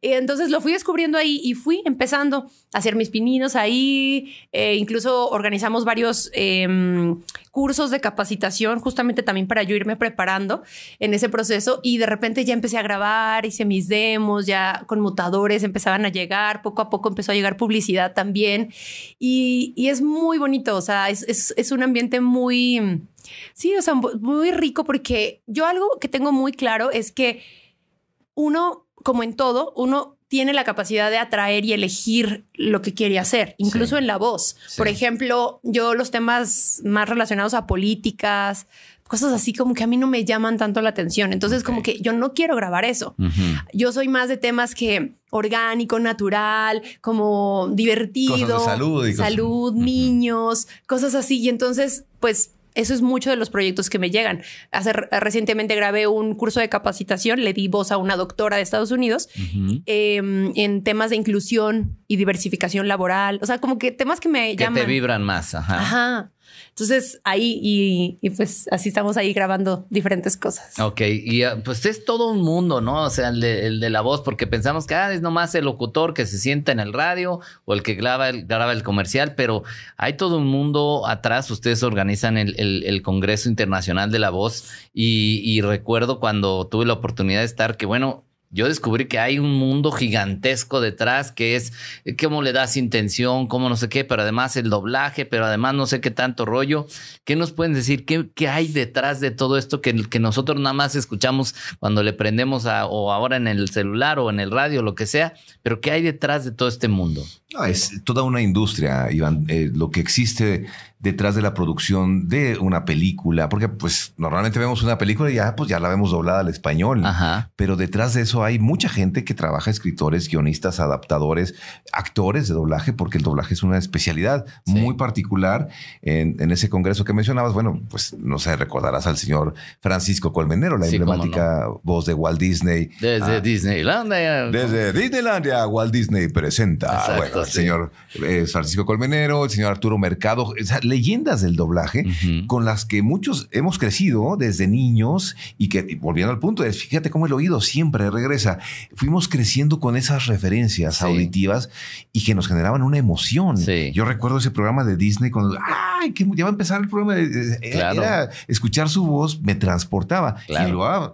entonces lo fui descubriendo ahí y fui empezando a hacer mis pininos ahí eh, incluso organizamos varios em, cursos de capacitación, justamente también para yo irme preparando en ese proceso y de repente ya empecé a grabar, hice mis demos, ya con mutadores empezaban a llegar, poco a poco empezó a llegar publicidad también y, es muy bonito, o sea, es, es un ambiente muy... Sí, o sea, muy rico porque yo algo que tengo muy claro es que uno, como en todo, uno tiene la capacidad de atraer y elegir lo que quiere hacer, incluso en la voz. Por ejemplo, yo los temas más relacionados a políticas, cosas así como que a mí no me llaman tanto la atención. Entonces, como que yo no quiero grabar eso. Yo soy más de temas que orgánico, natural, como divertido. salud. niños, cosas así. Y entonces, pues eso es mucho de los proyectos que me llegan. Hace, recientemente grabé un curso de capacitación, le di voz a una doctora de Estados Unidos em, en temas de inclusión y diversificación laboral. O sea, como que temas que me que te vibran más. Ajá. Ajá. Entonces ahí y, pues así estamos ahí grabando diferentes cosas. Ok, y ah, pues es todo un mundo, ¿no? O sea, el de, la voz, porque pensamos que ah, es nomás el locutor que se sienta en el radio o el que graba el, graba el comercial, pero hay todo un mundo atrás. Ustedes organizan el, el, Congreso Internacional de la Voz y recuerdo cuando tuve la oportunidad de estar, que bueno, yo descubrí que hay un mundo gigantesco detrás que es eh, cómo le das intención, cómo no sé qué, pero además el doblaje, pero además no sé qué tanto rollo. ¿Qué nos pueden decir? ¿Qué, hay detrás de todo esto que, que, nosotros nada más escuchamos cuando le prendemos o ahora en el celular o en el radio, lo que sea? Pero ¿qué hay detrás de todo este mundo? es toda una industria, Iván, eh, lo que existe detrás de la producción de una película, porque pues normalmente vemos una película y ya, pues, ya la vemos doblada al español, pero detrás de eso hay mucha gente que trabaja, escritores, guionistas, adaptadores, actores de doblaje, porque el doblaje es una especialidad muy particular en, ese congreso que mencionabas. Bueno, pues no sé, recordarás al señor Francisco Colmenero, la emblemática voz de Walt Disney. Desde ah, Disneylandia. Desde Disneylandia, Walt Disney presenta. Ah, el señor eh, Francisco Colmenero, el señor Arturo Mercado, leyendas del doblaje con las que muchos hemos crecido desde niños y que, volviendo al punto, es, fíjate cómo el oído siempre regresa Fuimos creciendo con esas referencias auditivas y que nos generaban una emoción. Yo recuerdo ese programa de Disney cuando, ¡ay! Que ya va a empezar el programa. Eh, escuchar su voz me transportaba. Y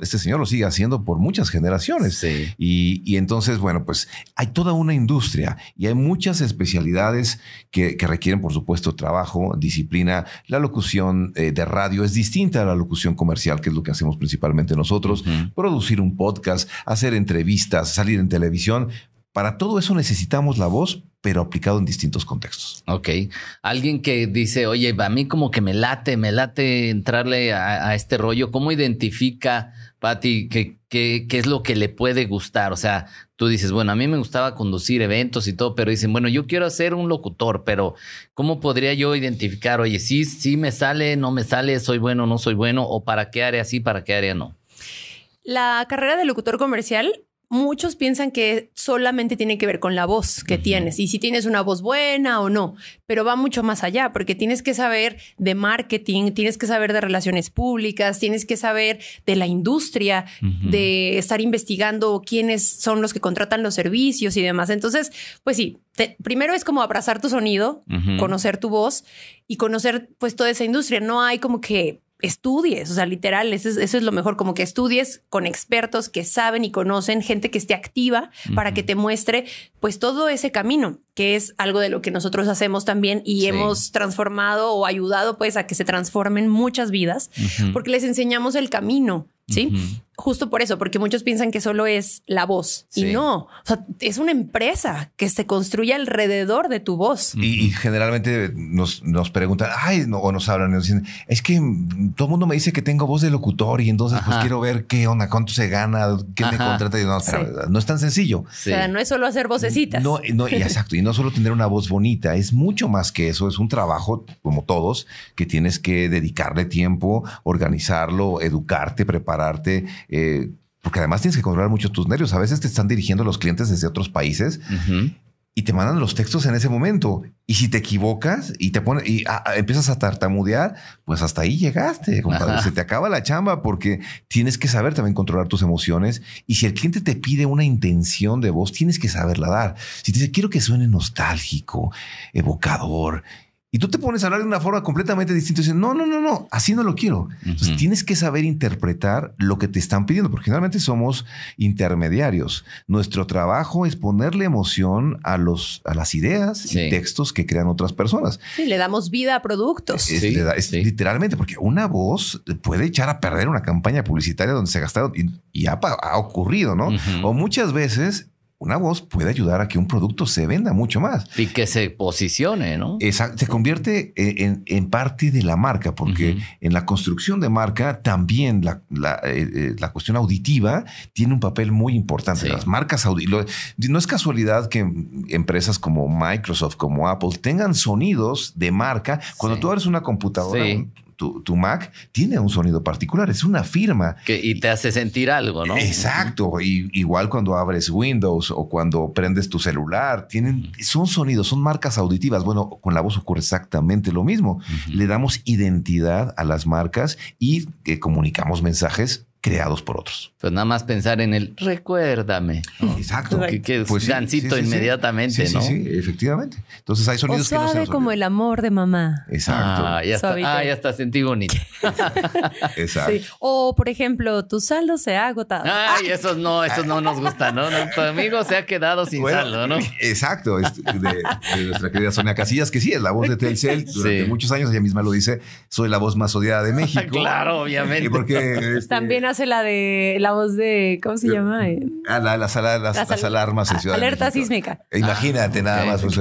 este señor lo sigue haciendo por muchas generaciones. Y, entonces, bueno, pues hay toda una industria y hay muchas especialidades que, requieren, por supuesto, trabajo, disciplina. La locución eh, de radio es distinta a la locución comercial, que es lo que hacemos principalmente nosotros. Producir un podcast, hacer entrevistas, salir en televisión. Para todo eso necesitamos la voz, pero aplicado en distintos contextos. Ok. Alguien que dice, oye, a mí como que me late, me late entrarle a, este rollo. ¿Cómo identifica, Patti, qué es lo que le puede gustar? O sea, tú dices, bueno, a mí me gustaba conducir eventos y todo, pero dicen, bueno, yo quiero hacer un locutor, pero ¿cómo podría yo identificar, oye, sí, sí me sale, no me sale, soy bueno, no soy bueno, o para qué área sí, para qué área no? La carrera de locutor comercial, muchos piensan que solamente tiene que ver con la voz que tienes y si tienes una voz buena o no, pero va mucho más allá porque tienes que saber de marketing, tienes que saber de relaciones públicas, tienes que saber de la industria, de estar investigando quiénes son los que contratan los servicios y demás. Entonces, pues sí, primero es como abrazar tu sonido, conocer tu voz y conocer pues toda esa industria. No hay como que estudies, o sea, literal, eso es, lo mejor, como que estudies con expertos que saben y conocen, gente que esté activa para que te muestre pues todo ese camino, que es algo de lo que nosotros hacemos también y hemos transformado o ayudado pues a que se transformen muchas vidas, porque les enseñamos el camino, ¿sí? justo por eso, porque muchos piensan que solo es la voz y no, o sea, es una empresa que se construye alrededor de tu voz. Y, generalmente nos, nos, preguntan, ay, o nos hablan, nos dicen, es que todo el mundo me dice que tengo voz de locutor y entonces pues quiero ver qué onda, cuánto se gana, quién te me contrata. no, no es tan sencillo. O sea, no es solo hacer vocecitas. No, no, exacto, y no solo tener una voz bonita, es mucho más que eso, es un trabajo como todos que tienes que dedicarle tiempo, organizarlo, educarte, prepararte, eh, porque además tienes que controlar mucho tus nervios. A veces te están dirigiendo los clientes desde otros países y te mandan los textos en ese momento. Y si te equivocas y te pones y ah, ah, empiezas a tartamudear, pues hasta ahí llegaste, Se te acaba la chamba porque tienes que saber también controlar tus emociones. Y si el cliente te pide una intención de voz, tienes que saberla dar. Si te dice, quiero que suene nostálgico, evocador, y tú te pones a hablar de una forma completamente distinta y dices, no, no, no, no, así no lo quiero. Entonces tienes que saber interpretar lo que te están pidiendo, porque generalmente somos intermediarios. Nuestro trabajo es ponerle emoción a, los, a las ideas y textos que crean otras personas. Sí, le damos vida a productos. Literalmente, porque una voz puede echar a perder una campaña publicitaria donde se gastaron y, y ha, ha, ocurrido, ¿no? O muchas veces una voz puede ayudar a que un producto se venda mucho más. Y que se posicione, ¿no? Exacto. se convierte eh, en, parte de la marca, porque en la construcción de marca también eh, eh, la, cuestión auditiva tiene un papel muy importante. Las marcas auditivas. No es casualidad que empresas como Microsoft, como Apple, tengan sonidos de marca. Cuando tú abres una computadora, tu, Mac tiene un sonido particular, es una firma. Que, y te hace sentir algo, ¿no? Exacto. Y, igual cuando abres Windows o cuando prendes tu celular, tienen, son sonidos, son marcas auditivas. Bueno, con la voz ocurre exactamente lo mismo. Le damos identidad a las marcas y eh, comunicamos mensajes creados por otros. Pues nada más pensar en el recuérdame. Exacto. Que, que pues gancito sí, sí, inmediatamente, ¿no? Sí, efectivamente. Entonces hay sonidos que como el amor de mamá. Exacto. Ah, ya está, ah, ya está sentí bonito. Exacto. O, por ejemplo, tu saldo se ha agotado. Ay, esos no, esos no nos gustan, ¿no? Tu amigo se ha quedado sin saldo, ¿no? Exacto. De, nuestra querida Sonia Casillas, que sí, es la voz de Telcel. Durante muchos años ella misma lo dice, soy la voz más odiada de México. claro, obviamente. Y porque... Este, También la de la voz de, ¿cómo se llama? Ah, la, las, las, alarmas en Ciudad Alerta sísmica. E imagínate ah, nada más. Pues,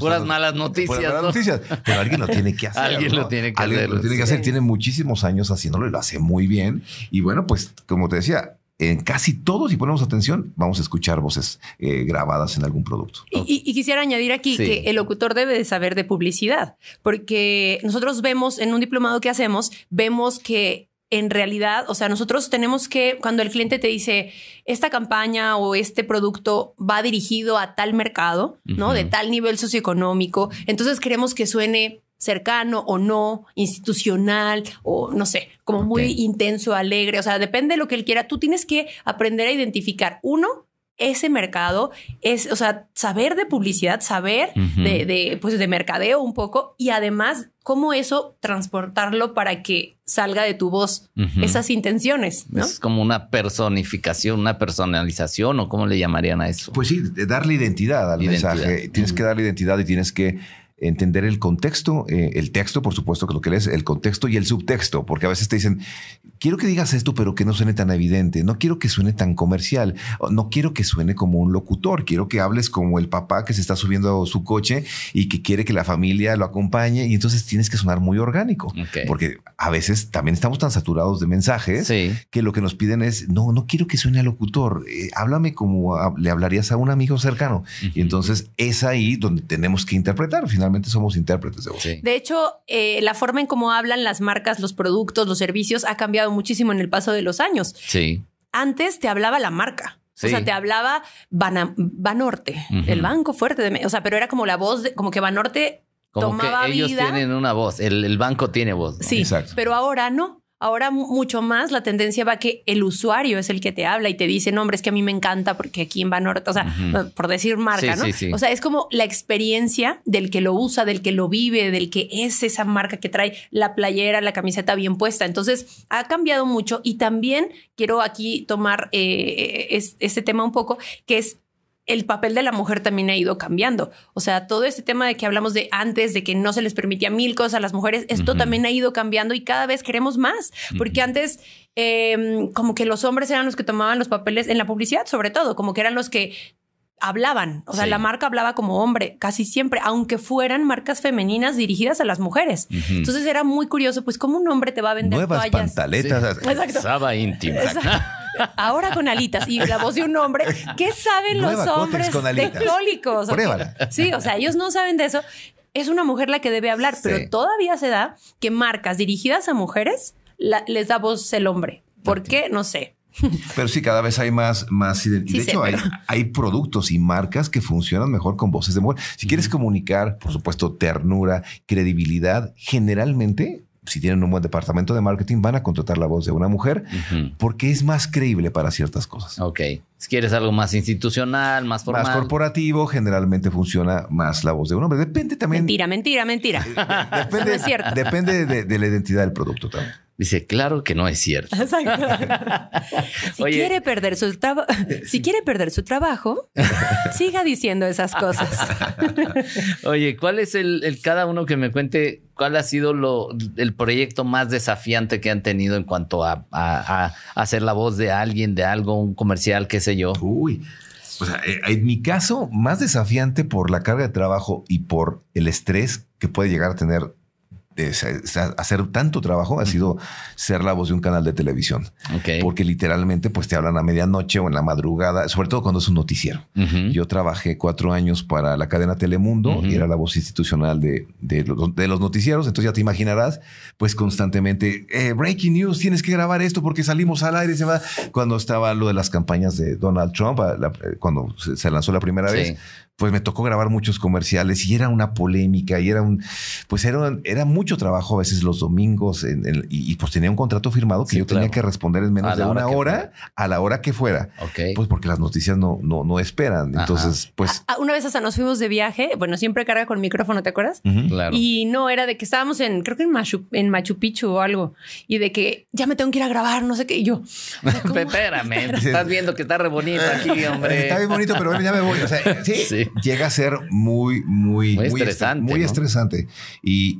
Puras malas noticias. Puras noticias. Pero alguien lo tiene que hacer. alguien lo tiene que tiene muchísimos años haciéndolo y lo hace muy bien. Y bueno, pues como te decía, en casi todos, si ponemos atención, vamos a escuchar voces eh, grabadas en algún producto. Y, quisiera añadir aquí que el locutor debe de saber de publicidad, porque nosotros vemos en un diplomado que hacemos, vemos que en realidad, o sea, nosotros tenemos que, cuando el cliente te dice, esta campaña o este producto va dirigido a tal mercado, ¿no? De tal nivel socioeconómico, entonces queremos que suene cercano o no, institucional o no sé, como muy intenso, alegre, o sea, depende de lo que él quiera, tú tienes que aprender a identificar, uno, ese mercado, es, o sea, saber de publicidad, saber de, pues de mercadeo un poco y además cómo eso transportarlo para que salga de tu voz esas intenciones. Es como una personificación, una personalización o cómo le llamarían a eso. Pues sí, darle identidad al mensaje. Tienes que darle identidad y tienes que entender el contexto, eh, el texto, por supuesto, que lo que lees, el contexto y el subtexto, porque a veces te dicen, quiero que digas esto, pero que no suene tan evidente, no quiero que suene tan comercial, no quiero que suene como un locutor, quiero que hables como el papá que se está subiendo su coche y que quiere que la familia lo acompañe, y entonces tienes que sonar muy orgánico, porque a veces también estamos tan saturados de mensajes que lo que nos piden es, no, no quiero que suene a locutor, eh, háblame como le hablarías a un amigo cercano. Y entonces es ahí donde tenemos que interpretar somos intérpretes de voz. De hecho, eh, la forma en cómo hablan las marcas, los productos, los servicios ha cambiado muchísimo en el paso de los años. Sí. Antes te hablaba la marca. O sea, te hablaba Banorte, el banco fuerte de O sea, pero era como la voz, de, como que Banorte como tomaba que ellos tienen una voz, el, banco tiene voz. Sí, Exacto. pero ahora no. Ahora mucho más la tendencia va que el usuario es el que te habla y te dice, no, hombre, es que a mí me encanta porque aquí en Banorte, o sea, eh, por decir marca, ¿no? O sea, es como la experiencia del que lo usa, del que lo vive, del que es esa marca que trae la playera, la camiseta bien puesta. Entonces, ha cambiado mucho y también quiero aquí tomar eh, este tema un poco, que es el papel de la mujer también ha ido cambiando. O sea, todo este tema de que hablamos de antes, de que no se les permitía mil cosas a las mujeres, esto también ha ido cambiando y cada vez queremos más, porque antes em, como que los hombres eran los que tomaban los papeles en la publicidad, sobre todo, como que eran los que hablaban, o sea, la marca hablaba como hombre casi siempre, aunque fueran marcas femeninas dirigidas a las mujeres. Entonces era muy curioso, pues cómo un hombre te va a vender nuevas pantaletas, íntima ahora con alitas y la voz de un hombre. ¿Qué saben los hombres tecólicos? Pruébala. Sí, o sea, ellos no saben de eso. Es una mujer la que debe hablar, pero todavía se da que marcas dirigidas a mujeres les da voz el hombre. ¿Por qué? No sé. Pero sí, cada vez hay más, más De hecho, hay, productos y marcas que funcionan mejor con voces de mujer. Si quieres comunicar, por supuesto, ternura, credibilidad, generalmente si tienen un buen departamento de marketing, van a contratar la voz de una mujer porque es más creíble para ciertas cosas. Ok. Si quieres algo más institucional, más formal. Más corporativo, generalmente funciona más la voz de un hombre. Depende también. Mentira, mentira, mentira. Depende, depende de, de, la identidad del producto también. Dice, claro que no es cierto. si, quiere perder su si quiere perder su trabajo, siga diciendo esas cosas. Oye, ¿cuál es el, cada uno que me cuente cuál ha sido el proyecto más desafiante que han tenido en cuanto a, a, hacer la voz de alguien, de algo, un comercial, qué sé yo? Uy, o sea, eh, en mi caso, más desafiante por la carga de trabajo y por el estrés que puede llegar a tener hacer tanto trabajo ha sido ser la voz de un canal de televisión. Porque literalmente pues te hablan a medianoche o en la madrugada, sobre todo cuando es un noticiero. Yo trabajé cuatro años para la cadena Telemundo y era la voz institucional de, de, los, noticieros. Entonces ya te imaginarás pues constantemente, eh, breaking news, tienes que grabar esto porque salimos al aire. Se va. Cuando estaba lo de las campañas de Donald Trump, eh, cuando se lanzó la primera vez, pues me tocó grabar muchos comerciales y era una polémica y era un, pues era, era mucho trabajo a veces los domingos en, y, pues tenía un contrato firmado que yo tenía que responder en menos de una hora, a la hora que fuera. Pues porque las noticias no, no, no esperan. Entonces, pues... una vez hasta nos fuimos de viaje, bueno, siempre carga con micrófono, ¿te acuerdas? Y no, era de que estábamos en, creo que en Machu, en Machu Picchu o algo, y de que ya me tengo que ir a grabar, no sé qué, y yo... Espérame, estás viendo que está re bonito aquí, hombre. Está bien bonito, pero ya me voy. O sea, sí. llega a ser muy, muy, muy, estresante. estresante. Y,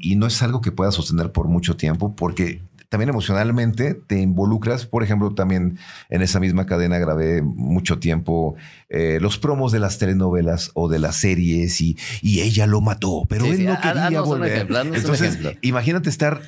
y no es algo que pueda sostener por mucho tiempo porque también emocionalmente te involucras. Por ejemplo, también en esa misma cadena grabé mucho tiempo eh, los promos de las telenovelas o de las series y, ella lo mató, pero él no ah, quería ah, Entonces, imagínate estar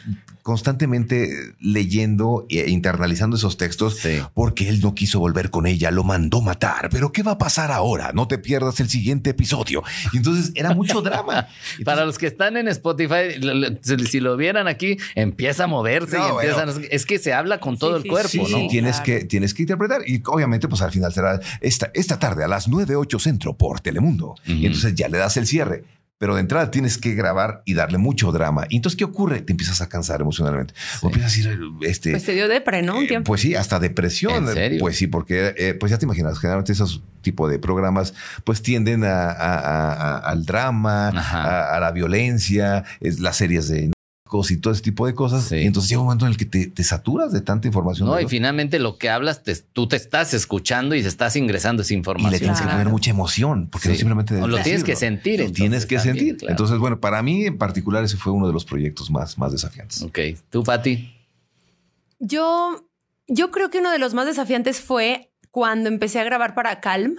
constantemente leyendo e internalizando esos textos porque él no quiso volver con ella, lo mandó matar. Pero ¿qué va a pasar ahora? No te pierdas el siguiente episodio. Y entonces era mucho drama. Para los que están en Spotify, si lo vieran aquí, empieza a moverse es que se habla con todo el cuerpo, sí, ¿no? tienes, que, tienes que interpretar y obviamente pues al final será esta, esta tarde a las 9, 8 centro por Telemundo. Y entonces ya le das el cierre. Pero de entrada tienes que grabar y darle mucho drama. Y entonces, ¿qué ocurre? Te empiezas a cansar emocionalmente. empiezas a ir, este. Pues te dio eh, pues sí, hasta depresión. Pues sí, porque, eh, pues ya te imaginas, generalmente esos tipo de programas, pues tienden a, al drama, a, la violencia, las series de y todo ese tipo de cosas. Y entonces llega un momento en el que te, te saturas de tanta información. No, y finalmente lo que hablas, tú te estás escuchando y se estás ingresando esa información. Y le tienes que tener mucha emoción, porque no simplemente. lo tienes que sentir. entonces, tienes que sentir. Entonces, bueno, para mí en particular, ese fue uno de los proyectos más, más desafiantes. Ok. ¿Tú, Patti? Yo, yo creo que uno de los más desafiantes fue cuando empecé a grabar para Calm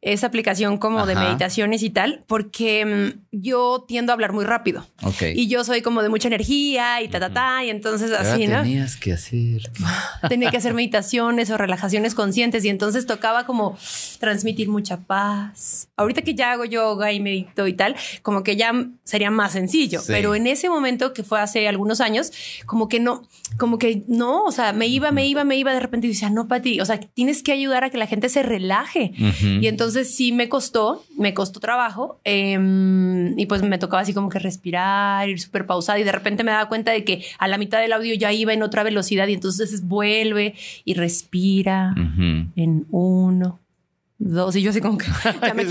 esa aplicación como de meditaciones y tal, porque mm, yo tiendo a hablar muy rápido. Y yo soy como de mucha energía y ta, ta, ta. Y entonces así, ¿no? Tenías que hacer. Tenía que hacer meditaciones o relajaciones conscientes. Y entonces tocaba como transmitir mucha paz. Ahorita que ya hago yoga y medito y tal, como que ya sería más sencillo. Pero en ese momento que fue hace algunos años, como que no, como que no, o sea, me iba, me iba, me iba de repente y decía, no, ti o sea, tienes que ayudar a que la gente se relaje. Y entonces sí me costó, me costó trabajo em, y pues me tocaba así como que respirar, ir súper pausada y de repente me daba cuenta de que a la mitad del audio ya iba en otra velocidad y entonces vuelve y respira en uno, dos y yo así como que me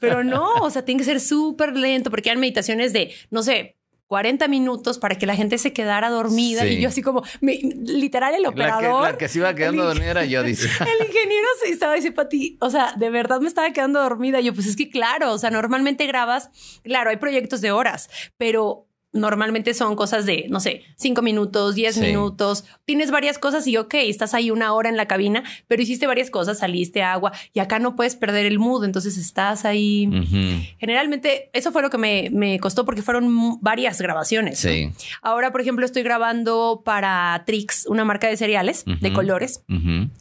Pero no, o sea, tiene que ser súper lento porque hay meditaciones de, no sé, 40 minutos para que la gente se quedara dormida y yo así como, literal el operador. La que, se iba quedando dormida era yo, dice. el ingeniero se estaba diciendo, ti. o sea, de verdad me estaba quedando dormida. Y yo, pues es que claro, o sea, normalmente grabas, claro, hay proyectos de horas, pero normalmente son cosas de, no sé, cinco minutos, diez minutos. Tienes varias cosas y, ok, estás ahí una hora en la cabina, pero hiciste varias cosas, saliste agua y acá no puedes perder el mood, entonces estás ahí. Generalmente, eso fue lo que me, costó porque fueron varias grabaciones. Ahora, por ejemplo, estoy grabando para Trix, una marca de cereales de colores.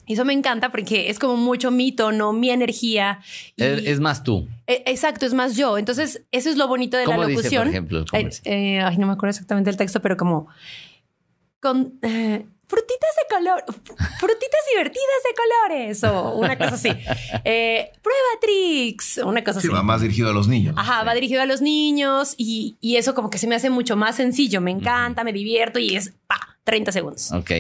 Y eso me encanta porque es como mucho mi tono, mi energía. es más tú. Eh, exacto, es más yo. Entonces, eso es lo bonito de la locución. Dice, por ejemplo, eh, no me acuerdo exactamente el texto, pero como con eh, frutitas de color, frutitas divertidas de colores o una cosa así. prueba tricks, una cosa sí, así. va más dirigido a los niños. Ajá, va dirigido a los niños y, eso como que se me hace mucho más sencillo. Me encanta, me divierto y es pa. 30 segundos. Ok.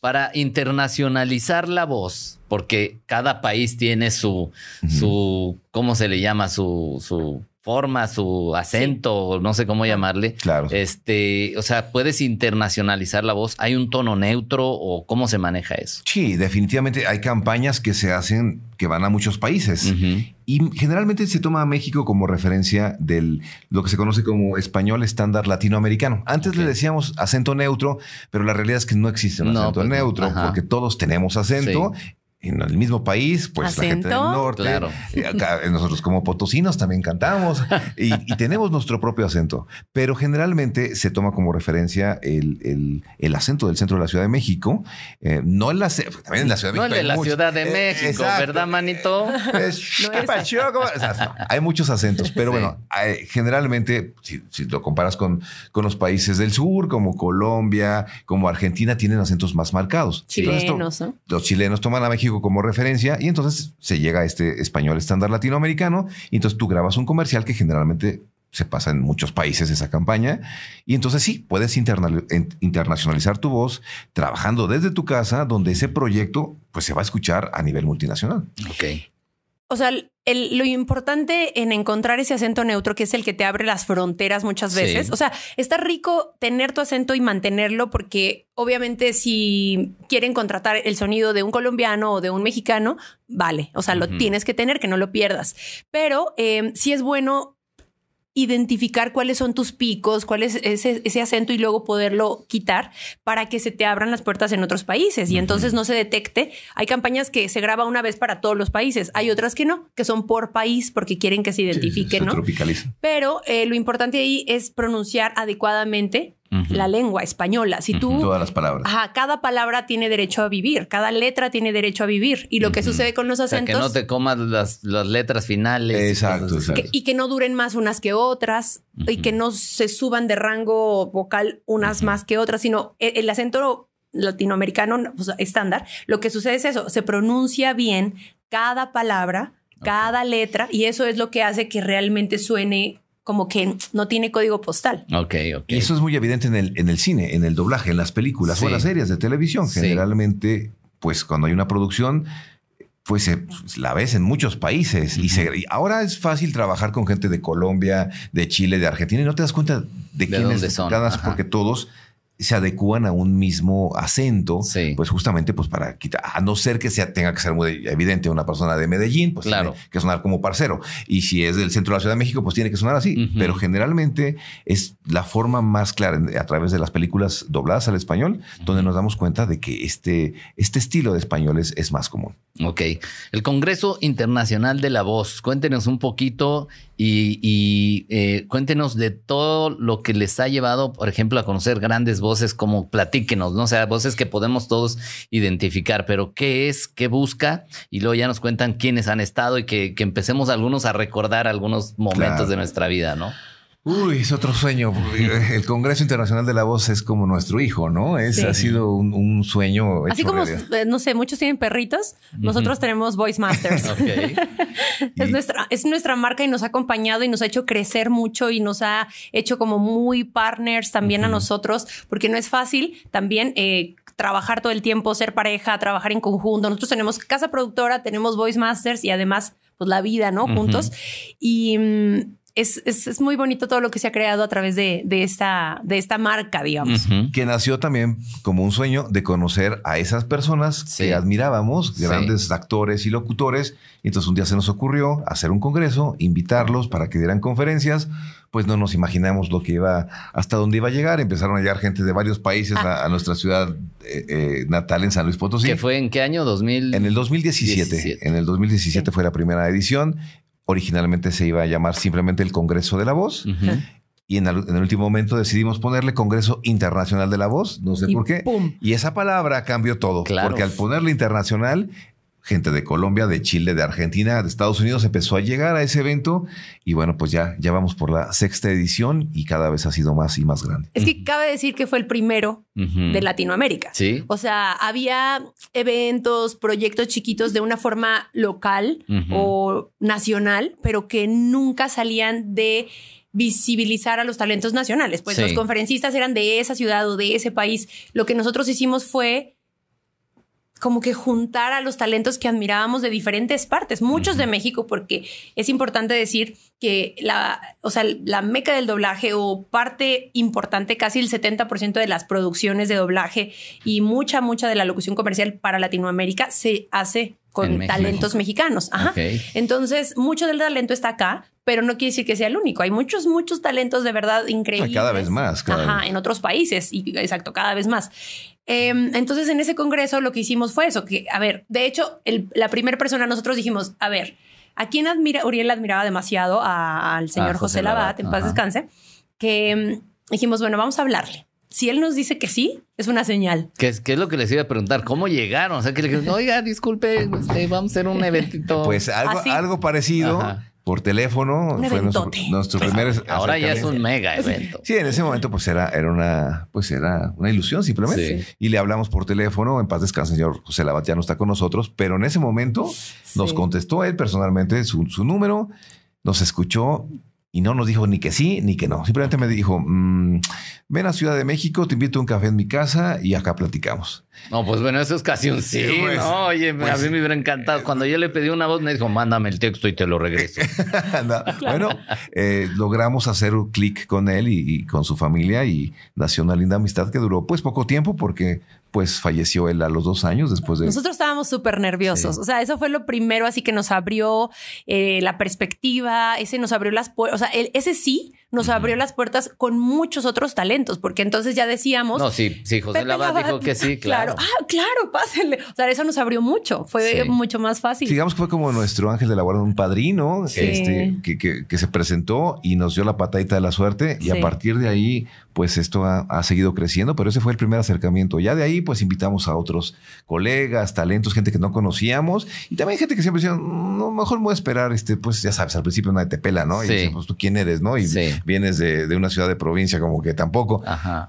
Para internacionalizar la voz, porque cada país tiene su, su ¿cómo se le llama? Su, su forma, su acento, o no sé cómo llamarle. Claro. Este, o sea, puedes internacionalizar la voz. ¿Hay un tono neutro o cómo se maneja eso? Sí, definitivamente hay campañas que se hacen que van a muchos países. Y generalmente se toma a México como referencia del lo que se conoce como español estándar latinoamericano. Antes le decíamos acento neutro, pero la realidad es que no existe un acento pues neutro, porque todos tenemos acento en el mismo país, pues la gente del norte, claro. Eh, nosotros como potosinos también cantamos y, tenemos nuestro propio acento, pero generalmente se toma como referencia el, acento del centro de la Ciudad de México, eh, no el acento, pues, también en la Ciudad de México. No el la Ciudad de eh, México, ¿verdad, manito? hay muchos acentos, pero bueno, generalmente, si, lo comparas con, con los países del sur, como Colombia, como Argentina, tienen acentos más marcados. Los chilenos toman a México como referencia y entonces se llega a este español estándar latinoamericano y entonces tú grabas un comercial que generalmente se pasa en muchos países esa campaña. Y entonces sí, puedes internacionalizar tu voz trabajando desde tu casa, donde ese proyecto pues, se va a escuchar a nivel multinacional. Ok. O sea, lo importante en encontrar ese acento neutro, que es el que te abre las fronteras muchas veces. O sea, está rico tener tu acento y mantenerlo, porque obviamente si quieren contratar el sonido de un colombiano o de un mexicano, vale. O sea, lo tienes que tener, que no lo pierdas. Pero eh, sí es bueno identificar cuáles son tus picos, cuál es ese, acento y luego poderlo quitar para que se te abran las puertas en otros países y entonces no se detecte. Hay campañas que se graba una vez para todos los países, hay otras que no, que son por país porque quieren que se identifique, ¿no? Pero eh, lo importante ahí es pronunciar adecuadamente la lengua española. Si tú... Todas las palabras. cada palabra tiene derecho a vivir, cada letra tiene derecho a vivir. Y lo que sucede con los acentos... que no te comas las, letras finales. Exacto, y Que, no duren más unas que otras y que no se suban de rango vocal unas más que otras, sino e, el, acento latinoamericano pues, estándar, lo que sucede es eso, se pronuncia bien cada palabra, cada letra, y eso es lo que hace que realmente suene como que no tiene código postal. Ok, ok. Y eso es muy evidente en el, en el cine, en el doblaje, en las películas o en las series de televisión. Generalmente, pues cuando hay una producción, pues, pues la ves en muchos países. y, se, ahora es fácil trabajar con gente de Colombia, de Chile, de Argentina, y no te das cuenta de, ¿De quiénes son? porque todos se adecúan a un mismo acento, pues justamente pues para quitar, a no ser que sea, tenga que ser muy evidente una persona de Medellín, pues claro. que sonar como parcero. Y si es del centro de la Ciudad de México, pues tiene que sonar así. Pero generalmente es la forma más clara a través de las películas dobladas al español, donde nos damos cuenta de que este, este estilo de español es, más común. Ok. El Congreso Internacional de la Voz. Cuéntenos un poquito y, eh, cuéntenos de todo lo que les ha llevado, por ejemplo, a conocer grandes voces voces como platíquenos, ¿no? O sea, voces que podemos todos identificar, pero ¿qué es? ¿Qué busca? Y luego ya nos cuentan quiénes han estado y que, empecemos algunos a recordar algunos momentos de nuestra vida, ¿no? Uy, es otro sueño. El Congreso Internacional de la Voz es como nuestro hijo, ¿no? Es, Ha sido un, sueño. Así como, eh, no sé, muchos tienen perritos, nosotros tenemos Voice Masters. es, nuestra, es nuestra marca y nos ha acompañado y nos ha hecho crecer mucho y nos ha hecho como muy partners también a nosotros, porque no es fácil también eh, trabajar todo el tiempo, ser pareja, trabajar en conjunto. Nosotros tenemos casa productora, tenemos Voice Masters y además, pues la vida, ¿no? Juntos. Y mm, es, muy bonito todo lo que se ha creado a través de, esta, de esta marca, digamos. Que nació también como un sueño de conocer a esas personas que admirábamos, grandes actores y locutores. Entonces un día se nos ocurrió hacer un congreso, invitarlos para que dieran conferencias. Pues no nos imaginamos lo que iba, hasta dónde iba a llegar. Empezaron a llegar gente de varios países ah. a, nuestra ciudad eh, eh, natal en San Luis Potosí. ¿Qué fue en qué año? ¿2000? En el 2017. En el 2017 fue la primera edición originalmente se iba a llamar simplemente el Congreso de la Voz. Y en el, último momento decidimos ponerle Congreso Internacional de la Voz, no sé por qué. Y esa palabra cambió todo, porque al ponerle internacional gente de Colombia, de Chile, de Argentina, de Estados Unidos empezó a llegar a ese evento y bueno, pues ya, vamos por la sexta edición y cada vez ha sido más y más grande. Es que cabe decir que fue el primero de Latinoamérica. Sí. O sea, había eventos, proyectos chiquitos de una forma local o nacional, pero que nunca salían de visibilizar a los talentos nacionales. Pues los conferencistas eran de esa ciudad o de ese país. Lo que nosotros hicimos fue como que juntar a los talentos que admirábamos de diferentes partes, muchos de México, porque es importante decir que la, o sea, la meca del doblaje o parte importante, casi el 70% de las producciones de doblaje y mucha, mucha de la locución comercial para Latinoamérica se hace con talentos mexicanos. Entonces, mucho del talento está acá, pero no quiere decir que sea el único. Hay muchos, muchos talentos de verdad increíbles. Cada vez más. Ajá, en otros países. Y exacto, cada vez más. Em, entonces, en ese congreso lo que hicimos fue eso, que, a ver, de hecho, la primera persona, nosotros dijimos, a ver, ¿a quién admira? Uriel admiraba demasiado al señor José, José en paz descanse, que em, dijimos, bueno, vamos a hablarle si él nos dice que sí, es una señal. ¿Qué es, lo que les iba a preguntar? ¿Cómo llegaron? O sea, que le dijeron, oiga, disculpe, este, vamos a hacer un eventito. Pues algo, algo parecido por teléfono. fue nuestro, pues primer Ahora ya es un mega evento. Sí, en ese momento pues era, era, una, pues era una ilusión simplemente. Y le hablamos por teléfono, en paz descanse, señor José Labat no está con nosotros, pero en ese momento nos contestó él personalmente su, su número, nos escuchó, y no nos dijo ni que sí ni que no. Simplemente me dijo, mm, ven a Ciudad de México, te invito a un café en mi casa y acá platicamos. No, pues bueno, eso es casi un sí. Pues, oye, a pues, mí me hubiera encantado. Eh, Cuando yo le pedí una voz, me dijo, mándame el texto y te lo regreso. bueno, eh, logramos hacer un clic con él y, y, con su familia y nació una linda amistad que duró pues poco tiempo porque pues falleció él a los dos años después de... Nosotros estábamos súper nerviosos, o sea, eso fue lo primero así que nos abrió eh, la perspectiva, ese nos abrió las puertas, o sea, ese sí nos abrió las puertas con muchos otros talentos, porque entonces ya decíamos. No, sí, sí, José Labat dijo que sí, claro. claro. Ah, claro, pásenle. O sea, eso nos abrió mucho, fue mucho más fácil. digamos que fue como nuestro ángel de la guarda, un padrino este, que, que, se presentó y nos dio la patadita de la suerte, y a partir de ahí, pues esto ha, ha seguido creciendo, pero ese fue el primer acercamiento. Ya de ahí, pues invitamos a otros colegas, talentos, gente que no conocíamos y también gente que siempre decía mm, no, mejor me voy a esperar, este, pues ya sabes, al principio nadie te pela, ¿no? Y pues, tú quién eres, ¿no? Y vienes de, una ciudad de provincia, como que tampoco.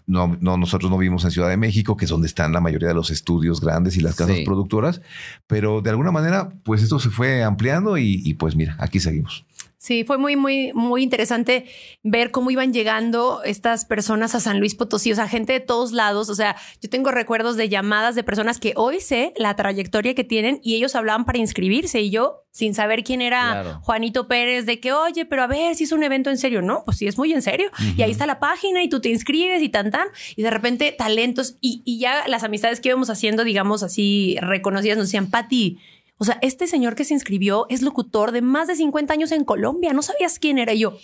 No, no, nosotros no vivimos en Ciudad de México, que es donde están la mayoría de los estudios grandes y las casas productoras, pero de alguna manera, pues esto se fue ampliando y pues mira, aquí seguimos. Sí, fue muy, muy, muy interesante ver cómo iban llegando estas personas a San Luis Potosí, o sea, gente de todos lados. O sea, yo tengo recuerdos de llamadas de personas que hoy sé la trayectoria que tienen y ellos hablaban para inscribirse y yo, sin saber quién era Juanito Pérez, de que, oye, pero a ver si es un evento en serio. No, pues sí, es muy en serio. Y ahí está la página y tú te inscribes y tan, tan. Y de repente, talentos y, y ya las amistades que íbamos haciendo, digamos así, reconocidas, nos decían, Pati, o sea, este señor que se inscribió es locutor de más de 50 años en Colombia. No sabías quién era yo.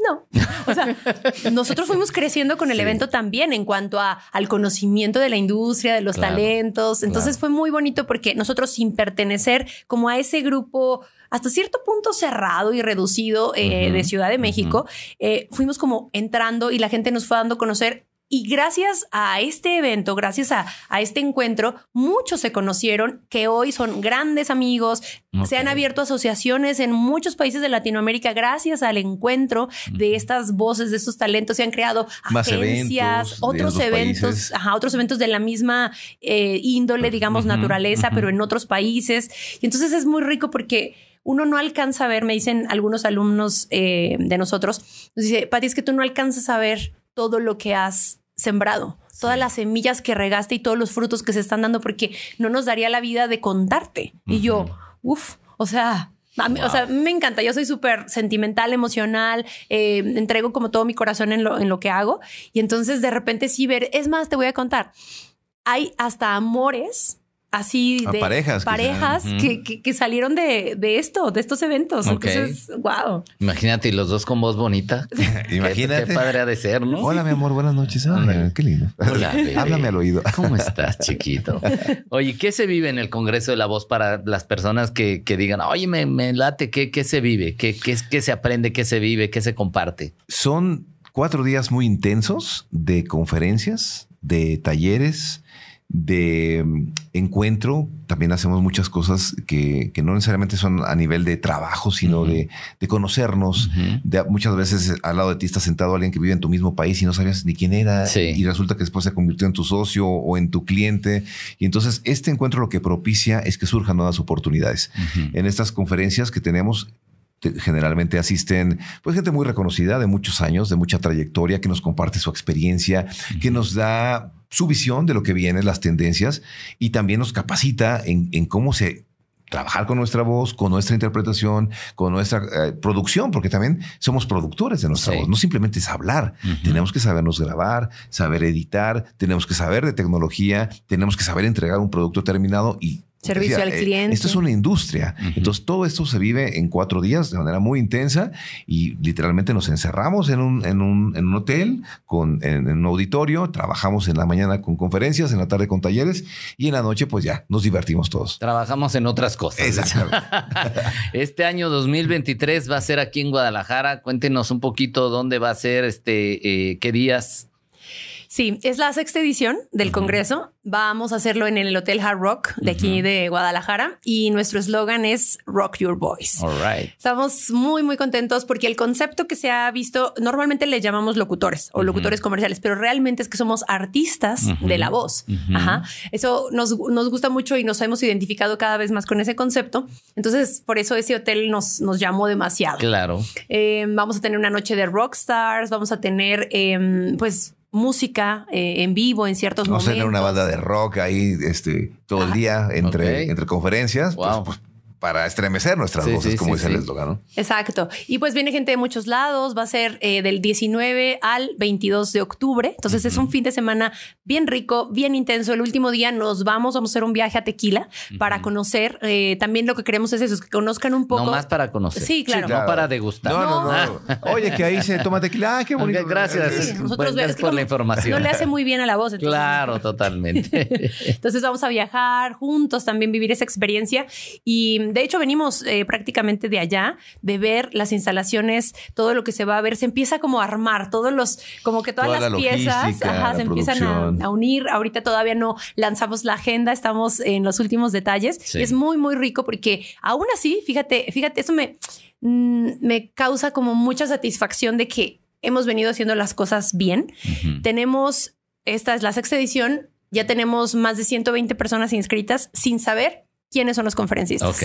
No. O sea, nosotros fuimos creciendo con el evento también en cuanto a, al conocimiento de la industria, de los talentos. Entonces fue muy bonito porque nosotros sin pertenecer como a ese grupo hasta cierto punto cerrado y reducido eh, de Ciudad de México, eh, fuimos como entrando y la gente nos fue dando a conocer y gracias a este evento, gracias a, este encuentro, muchos se conocieron que hoy son grandes amigos, se han abierto asociaciones en muchos países de Latinoamérica gracias al encuentro de estas voces, de estos talentos, se han creado Más agencias, eventos, otros eventos, ajá, otros eventos de la misma eh, índole, digamos, naturaleza, pero en otros países. Y entonces es muy rico porque uno no alcanza a ver, me dicen algunos alumnos eh, de nosotros, nos dice, Pati, es que tú no alcanzas a ver todo lo que has sembrado, todas las semillas que regaste y todos los frutos que se están dando, porque no nos daría la vida de contarte. Y yo, uff, o sea, O sea, me encanta. Yo soy súper sentimental, emocional, eh, entrego como todo mi corazón en lo, en lo que hago. Y entonces de repente sí ver, es más, te voy a contar, hay hasta amores así de parejas, que, salieron de, esto, de estos eventos. wow. Imagínate, los dos con voz bonita. Imagínate. Qué, padre ha de ser, ¿no? Hola, mi amor, buenas noches. Ah, qué lindo. Hola, Háblame al oído. ¿Cómo estás, chiquito? Oye, ¿qué se vive en el Congreso de la Voz para las personas que, digan, oye, me, me late, ¿qué, ¿qué, se vive? ¿Qué, qué, ¿Qué se aprende? ¿Qué se vive? ¿Qué se comparte? Son cuatro días muy intensos de conferencias, de talleres, de mm, encuentro. También hacemos muchas cosas que, no necesariamente son a nivel de trabajo, sino de, conocernos. de, muchas veces eh, al lado de ti está sentado alguien que vive en tu mismo país y no sabías ni quién era. Y resulta que después se convirtió en tu socio o en tu cliente. Y entonces este encuentro lo que propicia es que surjan nuevas oportunidades. En estas conferencias que tenemos, generalmente asisten pues gente muy reconocida de muchos años, de mucha trayectoria, que nos comparte su experiencia, que nos da su visión de lo que viene, las tendencias, y también nos capacita en, cómo se trabajar con nuestra voz, con nuestra interpretación, con nuestra eh, producción, porque también somos productores de nuestra voz. No simplemente es hablar, tenemos que sabernos grabar, saber editar, tenemos que saber de tecnología, tenemos que saber entregar un producto terminado y Servicio al eh, cliente. esto es una industria. Entonces, todo esto se vive en cuatro días de manera muy intensa y literalmente nos encerramos en un, en un, en un hotel, con, en, un auditorio, trabajamos en la mañana con conferencias, en la tarde con talleres y en la noche, pues ya, nos divertimos todos. Trabajamos en otras cosas. Exactamente. este año 2023 va a ser aquí en Guadalajara. Cuéntenos un poquito dónde va a ser, este, eh, qué días. Sí, es la sexta edición del Congreso. Vamos a hacerlo en el Hotel Hard Rock de aquí de Guadalajara y nuestro eslogan es Rock Your Voice. Estamos muy, muy contentos porque el concepto que se ha visto, normalmente le llamamos locutores o locutores comerciales, pero realmente es que somos artistas de la voz. Ajá. Eso nos, gusta mucho y nos hemos identificado cada vez más con ese concepto. Entonces, por eso ese hotel nos, nos llamó demasiado. Claro. Eh, vamos a tener una noche de rock stars. vamos a tener, em, pues, música eh, en vivo en ciertos momentos. Vamos a una banda de rock ahí este, todo el día entre, entre conferencias. Wow. Pues, para estremecer nuestras voces, como dice el eslogan. ¿no? Exacto. Y pues viene gente de muchos lados, va a ser eh, del 19 al 22 de octubre. Entonces es un fin de semana bien rico, bien intenso. El último día nos vamos, vamos a hacer un viaje a Tequila para conocer. Eh, también lo que queremos es eso, que conozcan un poco. No más para conocer. Sí, claro. No para degustar. No, Oye, que ahí se toma tequila. Ah, qué bonito. gracias. Nosotros por la información. No le hace muy bien a la voz. Claro, totalmente. entonces vamos a viajar juntos, también vivir esa experiencia y de hecho, venimos eh, prácticamente de allá, de ver las instalaciones, todo lo que se va a ver, se empieza como a armar, todos los, como que todas las piezas se empiezan a, unir. Ahorita todavía no lanzamos la agenda, estamos en los últimos detalles. es muy, muy rico porque aún así, fíjate, fíjate, eso me, mm, me causa como mucha satisfacción de que hemos venido haciendo las cosas bien. Tenemos, esta es la sexta edición, ya tenemos más de 120 personas inscritas sin saber quiénes son los conferencistas. Ok.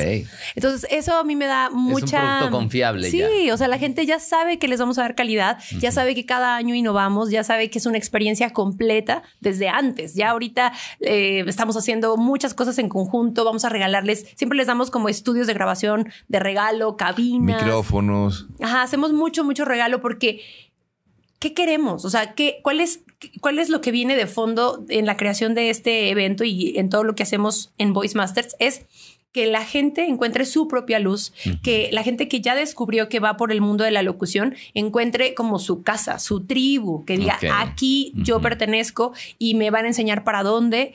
Entonces, eso a mí me da mucha. Es un producto confiable. Sí, o sea, la gente ya sabe que les vamos a dar calidad, ya sabe que cada año innovamos, ya sabe que es una experiencia completa desde antes. Ya ahorita eh, estamos haciendo muchas cosas en conjunto, vamos a regalarles, siempre les damos como estudios de grabación, de regalo, cabinas. Micrófonos. Ajá, hacemos mucho, mucho regalo porque ¿qué queremos? O sea, cuál, es, ¿cuál es lo que viene de fondo en la creación de este evento y en todo lo que hacemos en Voice Masters? Es que la gente encuentre su propia luz, que la gente que ya descubrió que va por el mundo de la locución encuentre como su casa, su tribu, que diga, aquí yo pertenezco y me van a enseñar para dónde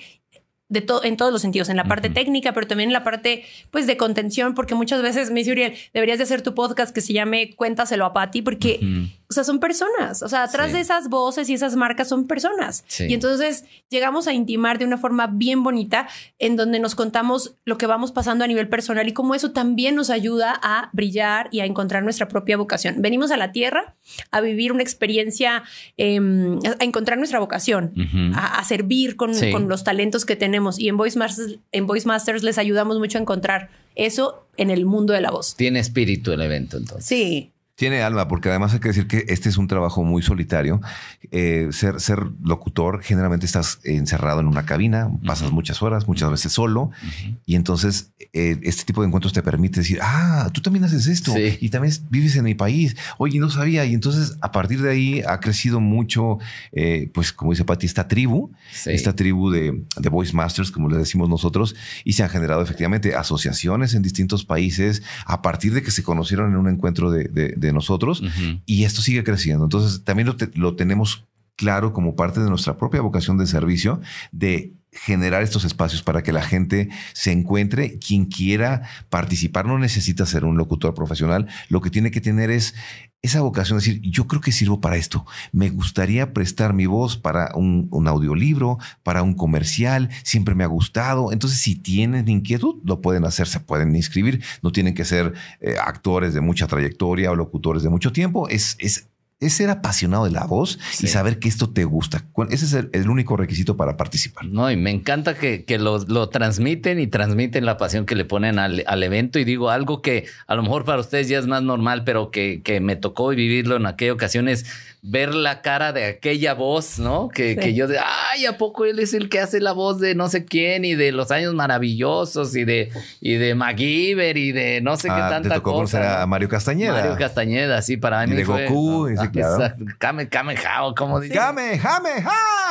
en todos los sentidos, en la parte técnica, pero también en la parte pues de contención, porque muchas veces me dice Uriel, deberías de hacer tu podcast que se llame Cuéntaselo a Patti, porque, o sea, son personas, o sea, atrás de esas voces y esas marcas son personas. Y entonces llegamos a intimar de una forma bien bonita en donde nos contamos lo que vamos pasando a nivel personal y cómo eso también nos ayuda a brillar y a encontrar nuestra propia vocación. Venimos a la tierra a vivir una experiencia, em, a encontrar nuestra vocación, a, servir con los talentos que tenemos y en Voice Masters, en Voice Masters les ayudamos mucho a encontrar eso en el mundo de la voz. Tiene espíritu el evento entonces. Sí, tiene alma, porque además hay que decir que este es un trabajo muy solitario. Eh, ser, ser, locutor, generalmente estás encerrado en una cabina, pasas muchas horas, muchas veces solo, y entonces eh, este tipo de encuentros te permite decir, ah, tú también haces esto, y también vives en mi país, oye, no sabía, y entonces a partir de ahí ha crecido mucho, eh, pues como dice Pati, esta tribu, esta tribu de, de Voice Masters, como le decimos nosotros, y se han generado efectivamente asociaciones en distintos países a partir de que se conocieron en un encuentro de, de de nosotros y esto sigue creciendo. Entonces también lo, lo tenemos claro como parte de nuestra propia vocación de servicio de generar estos espacios para que la gente se encuentre, quien quiera participar, no necesita ser un locutor profesional, lo que tiene que tener es esa vocación, de decir, yo creo que sirvo para esto, me gustaría prestar mi voz para un, audiolibro, para un comercial, siempre me ha gustado, entonces si tienen inquietud, lo pueden hacer, se pueden inscribir, no tienen que ser eh, actores de mucha trayectoria o locutores de mucho tiempo, es, es es ser apasionado de la voz y saber que esto te gusta. Ese es el, único requisito para participar. No, y me encanta que, lo, transmiten y transmiten la pasión que le ponen al, evento. Y digo algo que a lo mejor para ustedes ya es más normal, pero que, que me tocó vivirlo en aquella ocasión es ver la cara de aquella voz, ¿no? Que, yo de, ay, ¿a poco él es el que hace la voz de no sé quién y de los años maravillosos y de, y de MacGyver y de no sé qué ah, tanta te tocó cosa. Mario Castañeda. Mario Castañeda, sí, para mí. Y de Goku, ¿no? Ah, claro.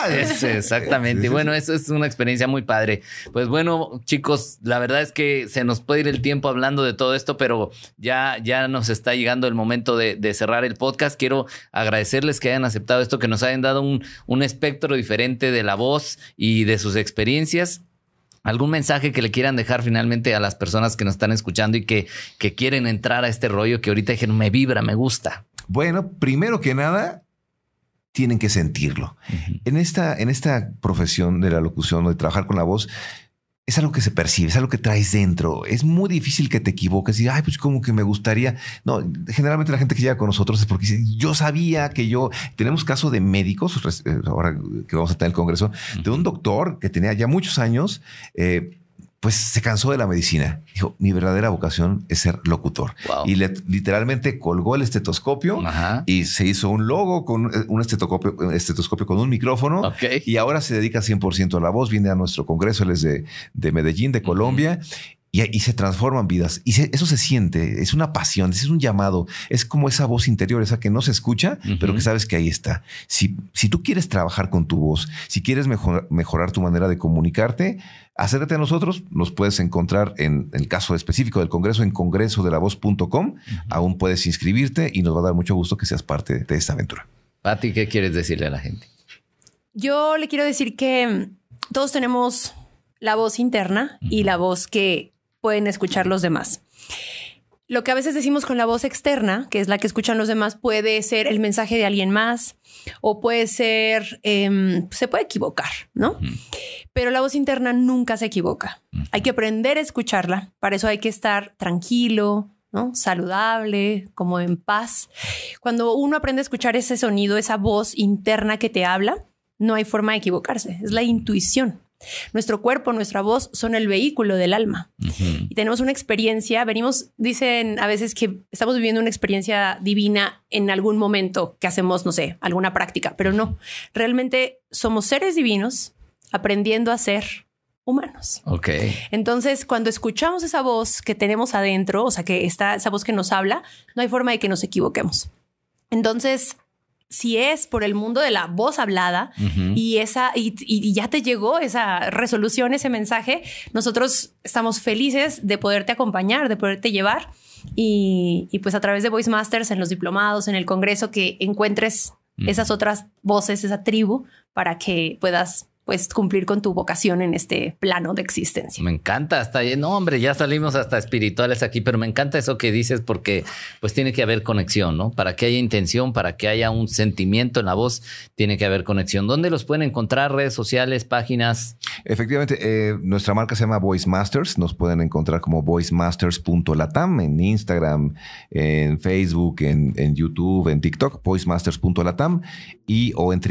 dice? exactamente. bueno, eso es una experiencia muy padre. Pues bueno, chicos, la verdad es que se nos puede ir el tiempo hablando de todo esto, pero ya, ya nos está llegando el momento de cerrar el podcast. Quiero agradecer que hayan aceptado esto, que nos hayan dado un, espectro diferente de la voz y de sus experiencias. ¿Algún mensaje que le quieran dejar finalmente a las personas que nos están escuchando y que, que quieren entrar a este rollo que ahorita dijeron, me vibra, me gusta? Bueno, primero que nada, tienen que sentirlo. en, esta, en esta profesión de la locución, de trabajar con la voz, es algo que se percibe, es algo que traes dentro. Es muy difícil que te equivoques y, ay, pues como que me gustaría. No, generalmente la gente que llega con nosotros es porque dice, yo sabía que yo. Tenemos caso de médicos, eh, ahora que vamos a tener el congreso, de un doctor que tenía ya muchos años. Eh, pues se cansó de la medicina. Dijo, mi verdadera vocación es ser locutor. Y le, literalmente colgó el estetoscopio y se hizo un logo con eh, un estetoscopio, eh, estetoscopio con un micrófono. Y ahora se dedica 100% a la voz. Viene a nuestro congreso, él es de, Medellín, de Colombia y, se transforman vidas. Y eso se siente, es una pasión, es un llamado, es como esa voz interior, esa que no se escucha, pero que sabes que ahí está. Si, si tú quieres trabajar con tu voz, si quieres mejorar tu manera de comunicarte, acércate a nosotros, nos puedes encontrar en, el caso específico del Congreso, en congresodelavoz.com, aún puedes inscribirte y nos va a dar mucho gusto que seas parte de esta aventura. Pati, ¿qué quieres decirle a la gente? Yo le quiero decir que todos tenemos la voz interna y la voz que pueden escuchar los demás. Lo que a veces decimos con la voz externa, que es la que escuchan los demás, puede ser el mensaje de alguien más o puede ser, em, se puede equivocar, ¿no? Pero la voz interna nunca se equivoca. Hay que aprender a escucharla. Para eso hay que estar tranquilo, ¿no? Saludable, como en paz. Cuando uno aprende a escuchar ese sonido, esa voz interna que te habla, no hay forma de equivocarse. Es la intuición. Nuestro cuerpo, nuestra voz son el vehículo del alma. Y tenemos una experiencia, venimos, dicen a veces que estamos viviendo una experiencia divina en algún momento que hacemos, no sé, alguna práctica, pero no, realmente somos seres divinos aprendiendo a ser humanos. Ok. Entonces, cuando escuchamos esa voz que tenemos adentro, o sea, que está esa voz que nos habla, no hay forma de que nos equivoquemos. Entonces, si es por el mundo de la voz hablada y esa y, ya te llegó esa resolución, ese mensaje, nosotros estamos felices de poderte acompañar, de poderte llevar y, pues a través de Voice Masters en los diplomados, en el congreso que encuentres esas otras voces, esa tribu para que puedas pues cumplir con tu vocación en este plano de existencia. Me encanta, hasta no hombre, ya salimos hasta espirituales aquí, pero me encanta eso que dices porque pues tiene que haber conexión, ¿no? Para que haya intención, para que haya un sentimiento en la voz, tiene que haber conexión. ¿Dónde los pueden encontrar? Redes sociales, páginas. Efectivamente, eh, nuestra marca se llama Voice Masters, nos pueden encontrar como voicemasters.latam en Instagram, en Facebook, en, en YouTube, en TikTok, voicemasters.latam y o en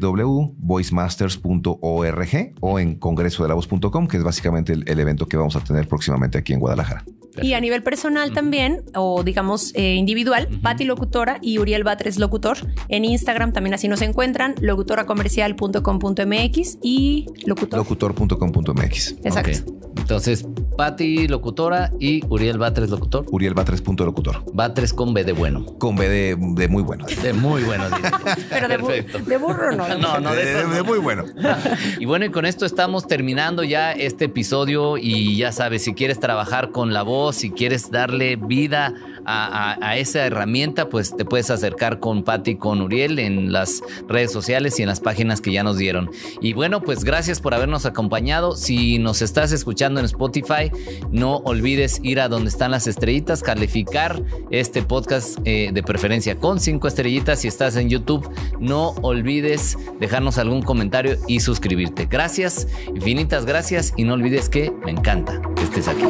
www.voicemasters.org o en congresodelavoz.com, que es básicamente el evento que vamos a tener próximamente aquí en Guadalajara. Y a nivel personal también, o digamos eh, individual, Patty Locutora y Uriel Batres Locutor. En Instagram también así nos encuentran, locutoracomercial.com.mx y locutor. Locutor.com.mx. Exacto. Entonces, Patti Locutora y Uriel Batres Locutor. Uriel Batres. Locutor. Batres con B de bueno. Con B de, muy bueno. De muy bueno. Pero de, de, burro no. no, no, no. de muy bueno. y bueno, y con esto estamos terminando ya este episodio y ya sabes, si quieres trabajar con la voz, si quieres darle vida a, esa herramienta, pues te puedes acercar con Patti, con Uriel en las redes sociales y en las páginas que ya nos dieron. Y bueno, pues gracias por habernos acompañado. Si nos estás escuchando en Spotify, no olvides ir a donde están las estrellitas, calificar este podcast eh, de preferencia con cinco estrellitas. Si estás en YouTube, no olvides dejarnos algún comentario y suscribirte. Gracias, infinitas gracias y no olvides que me encanta que estés aquí.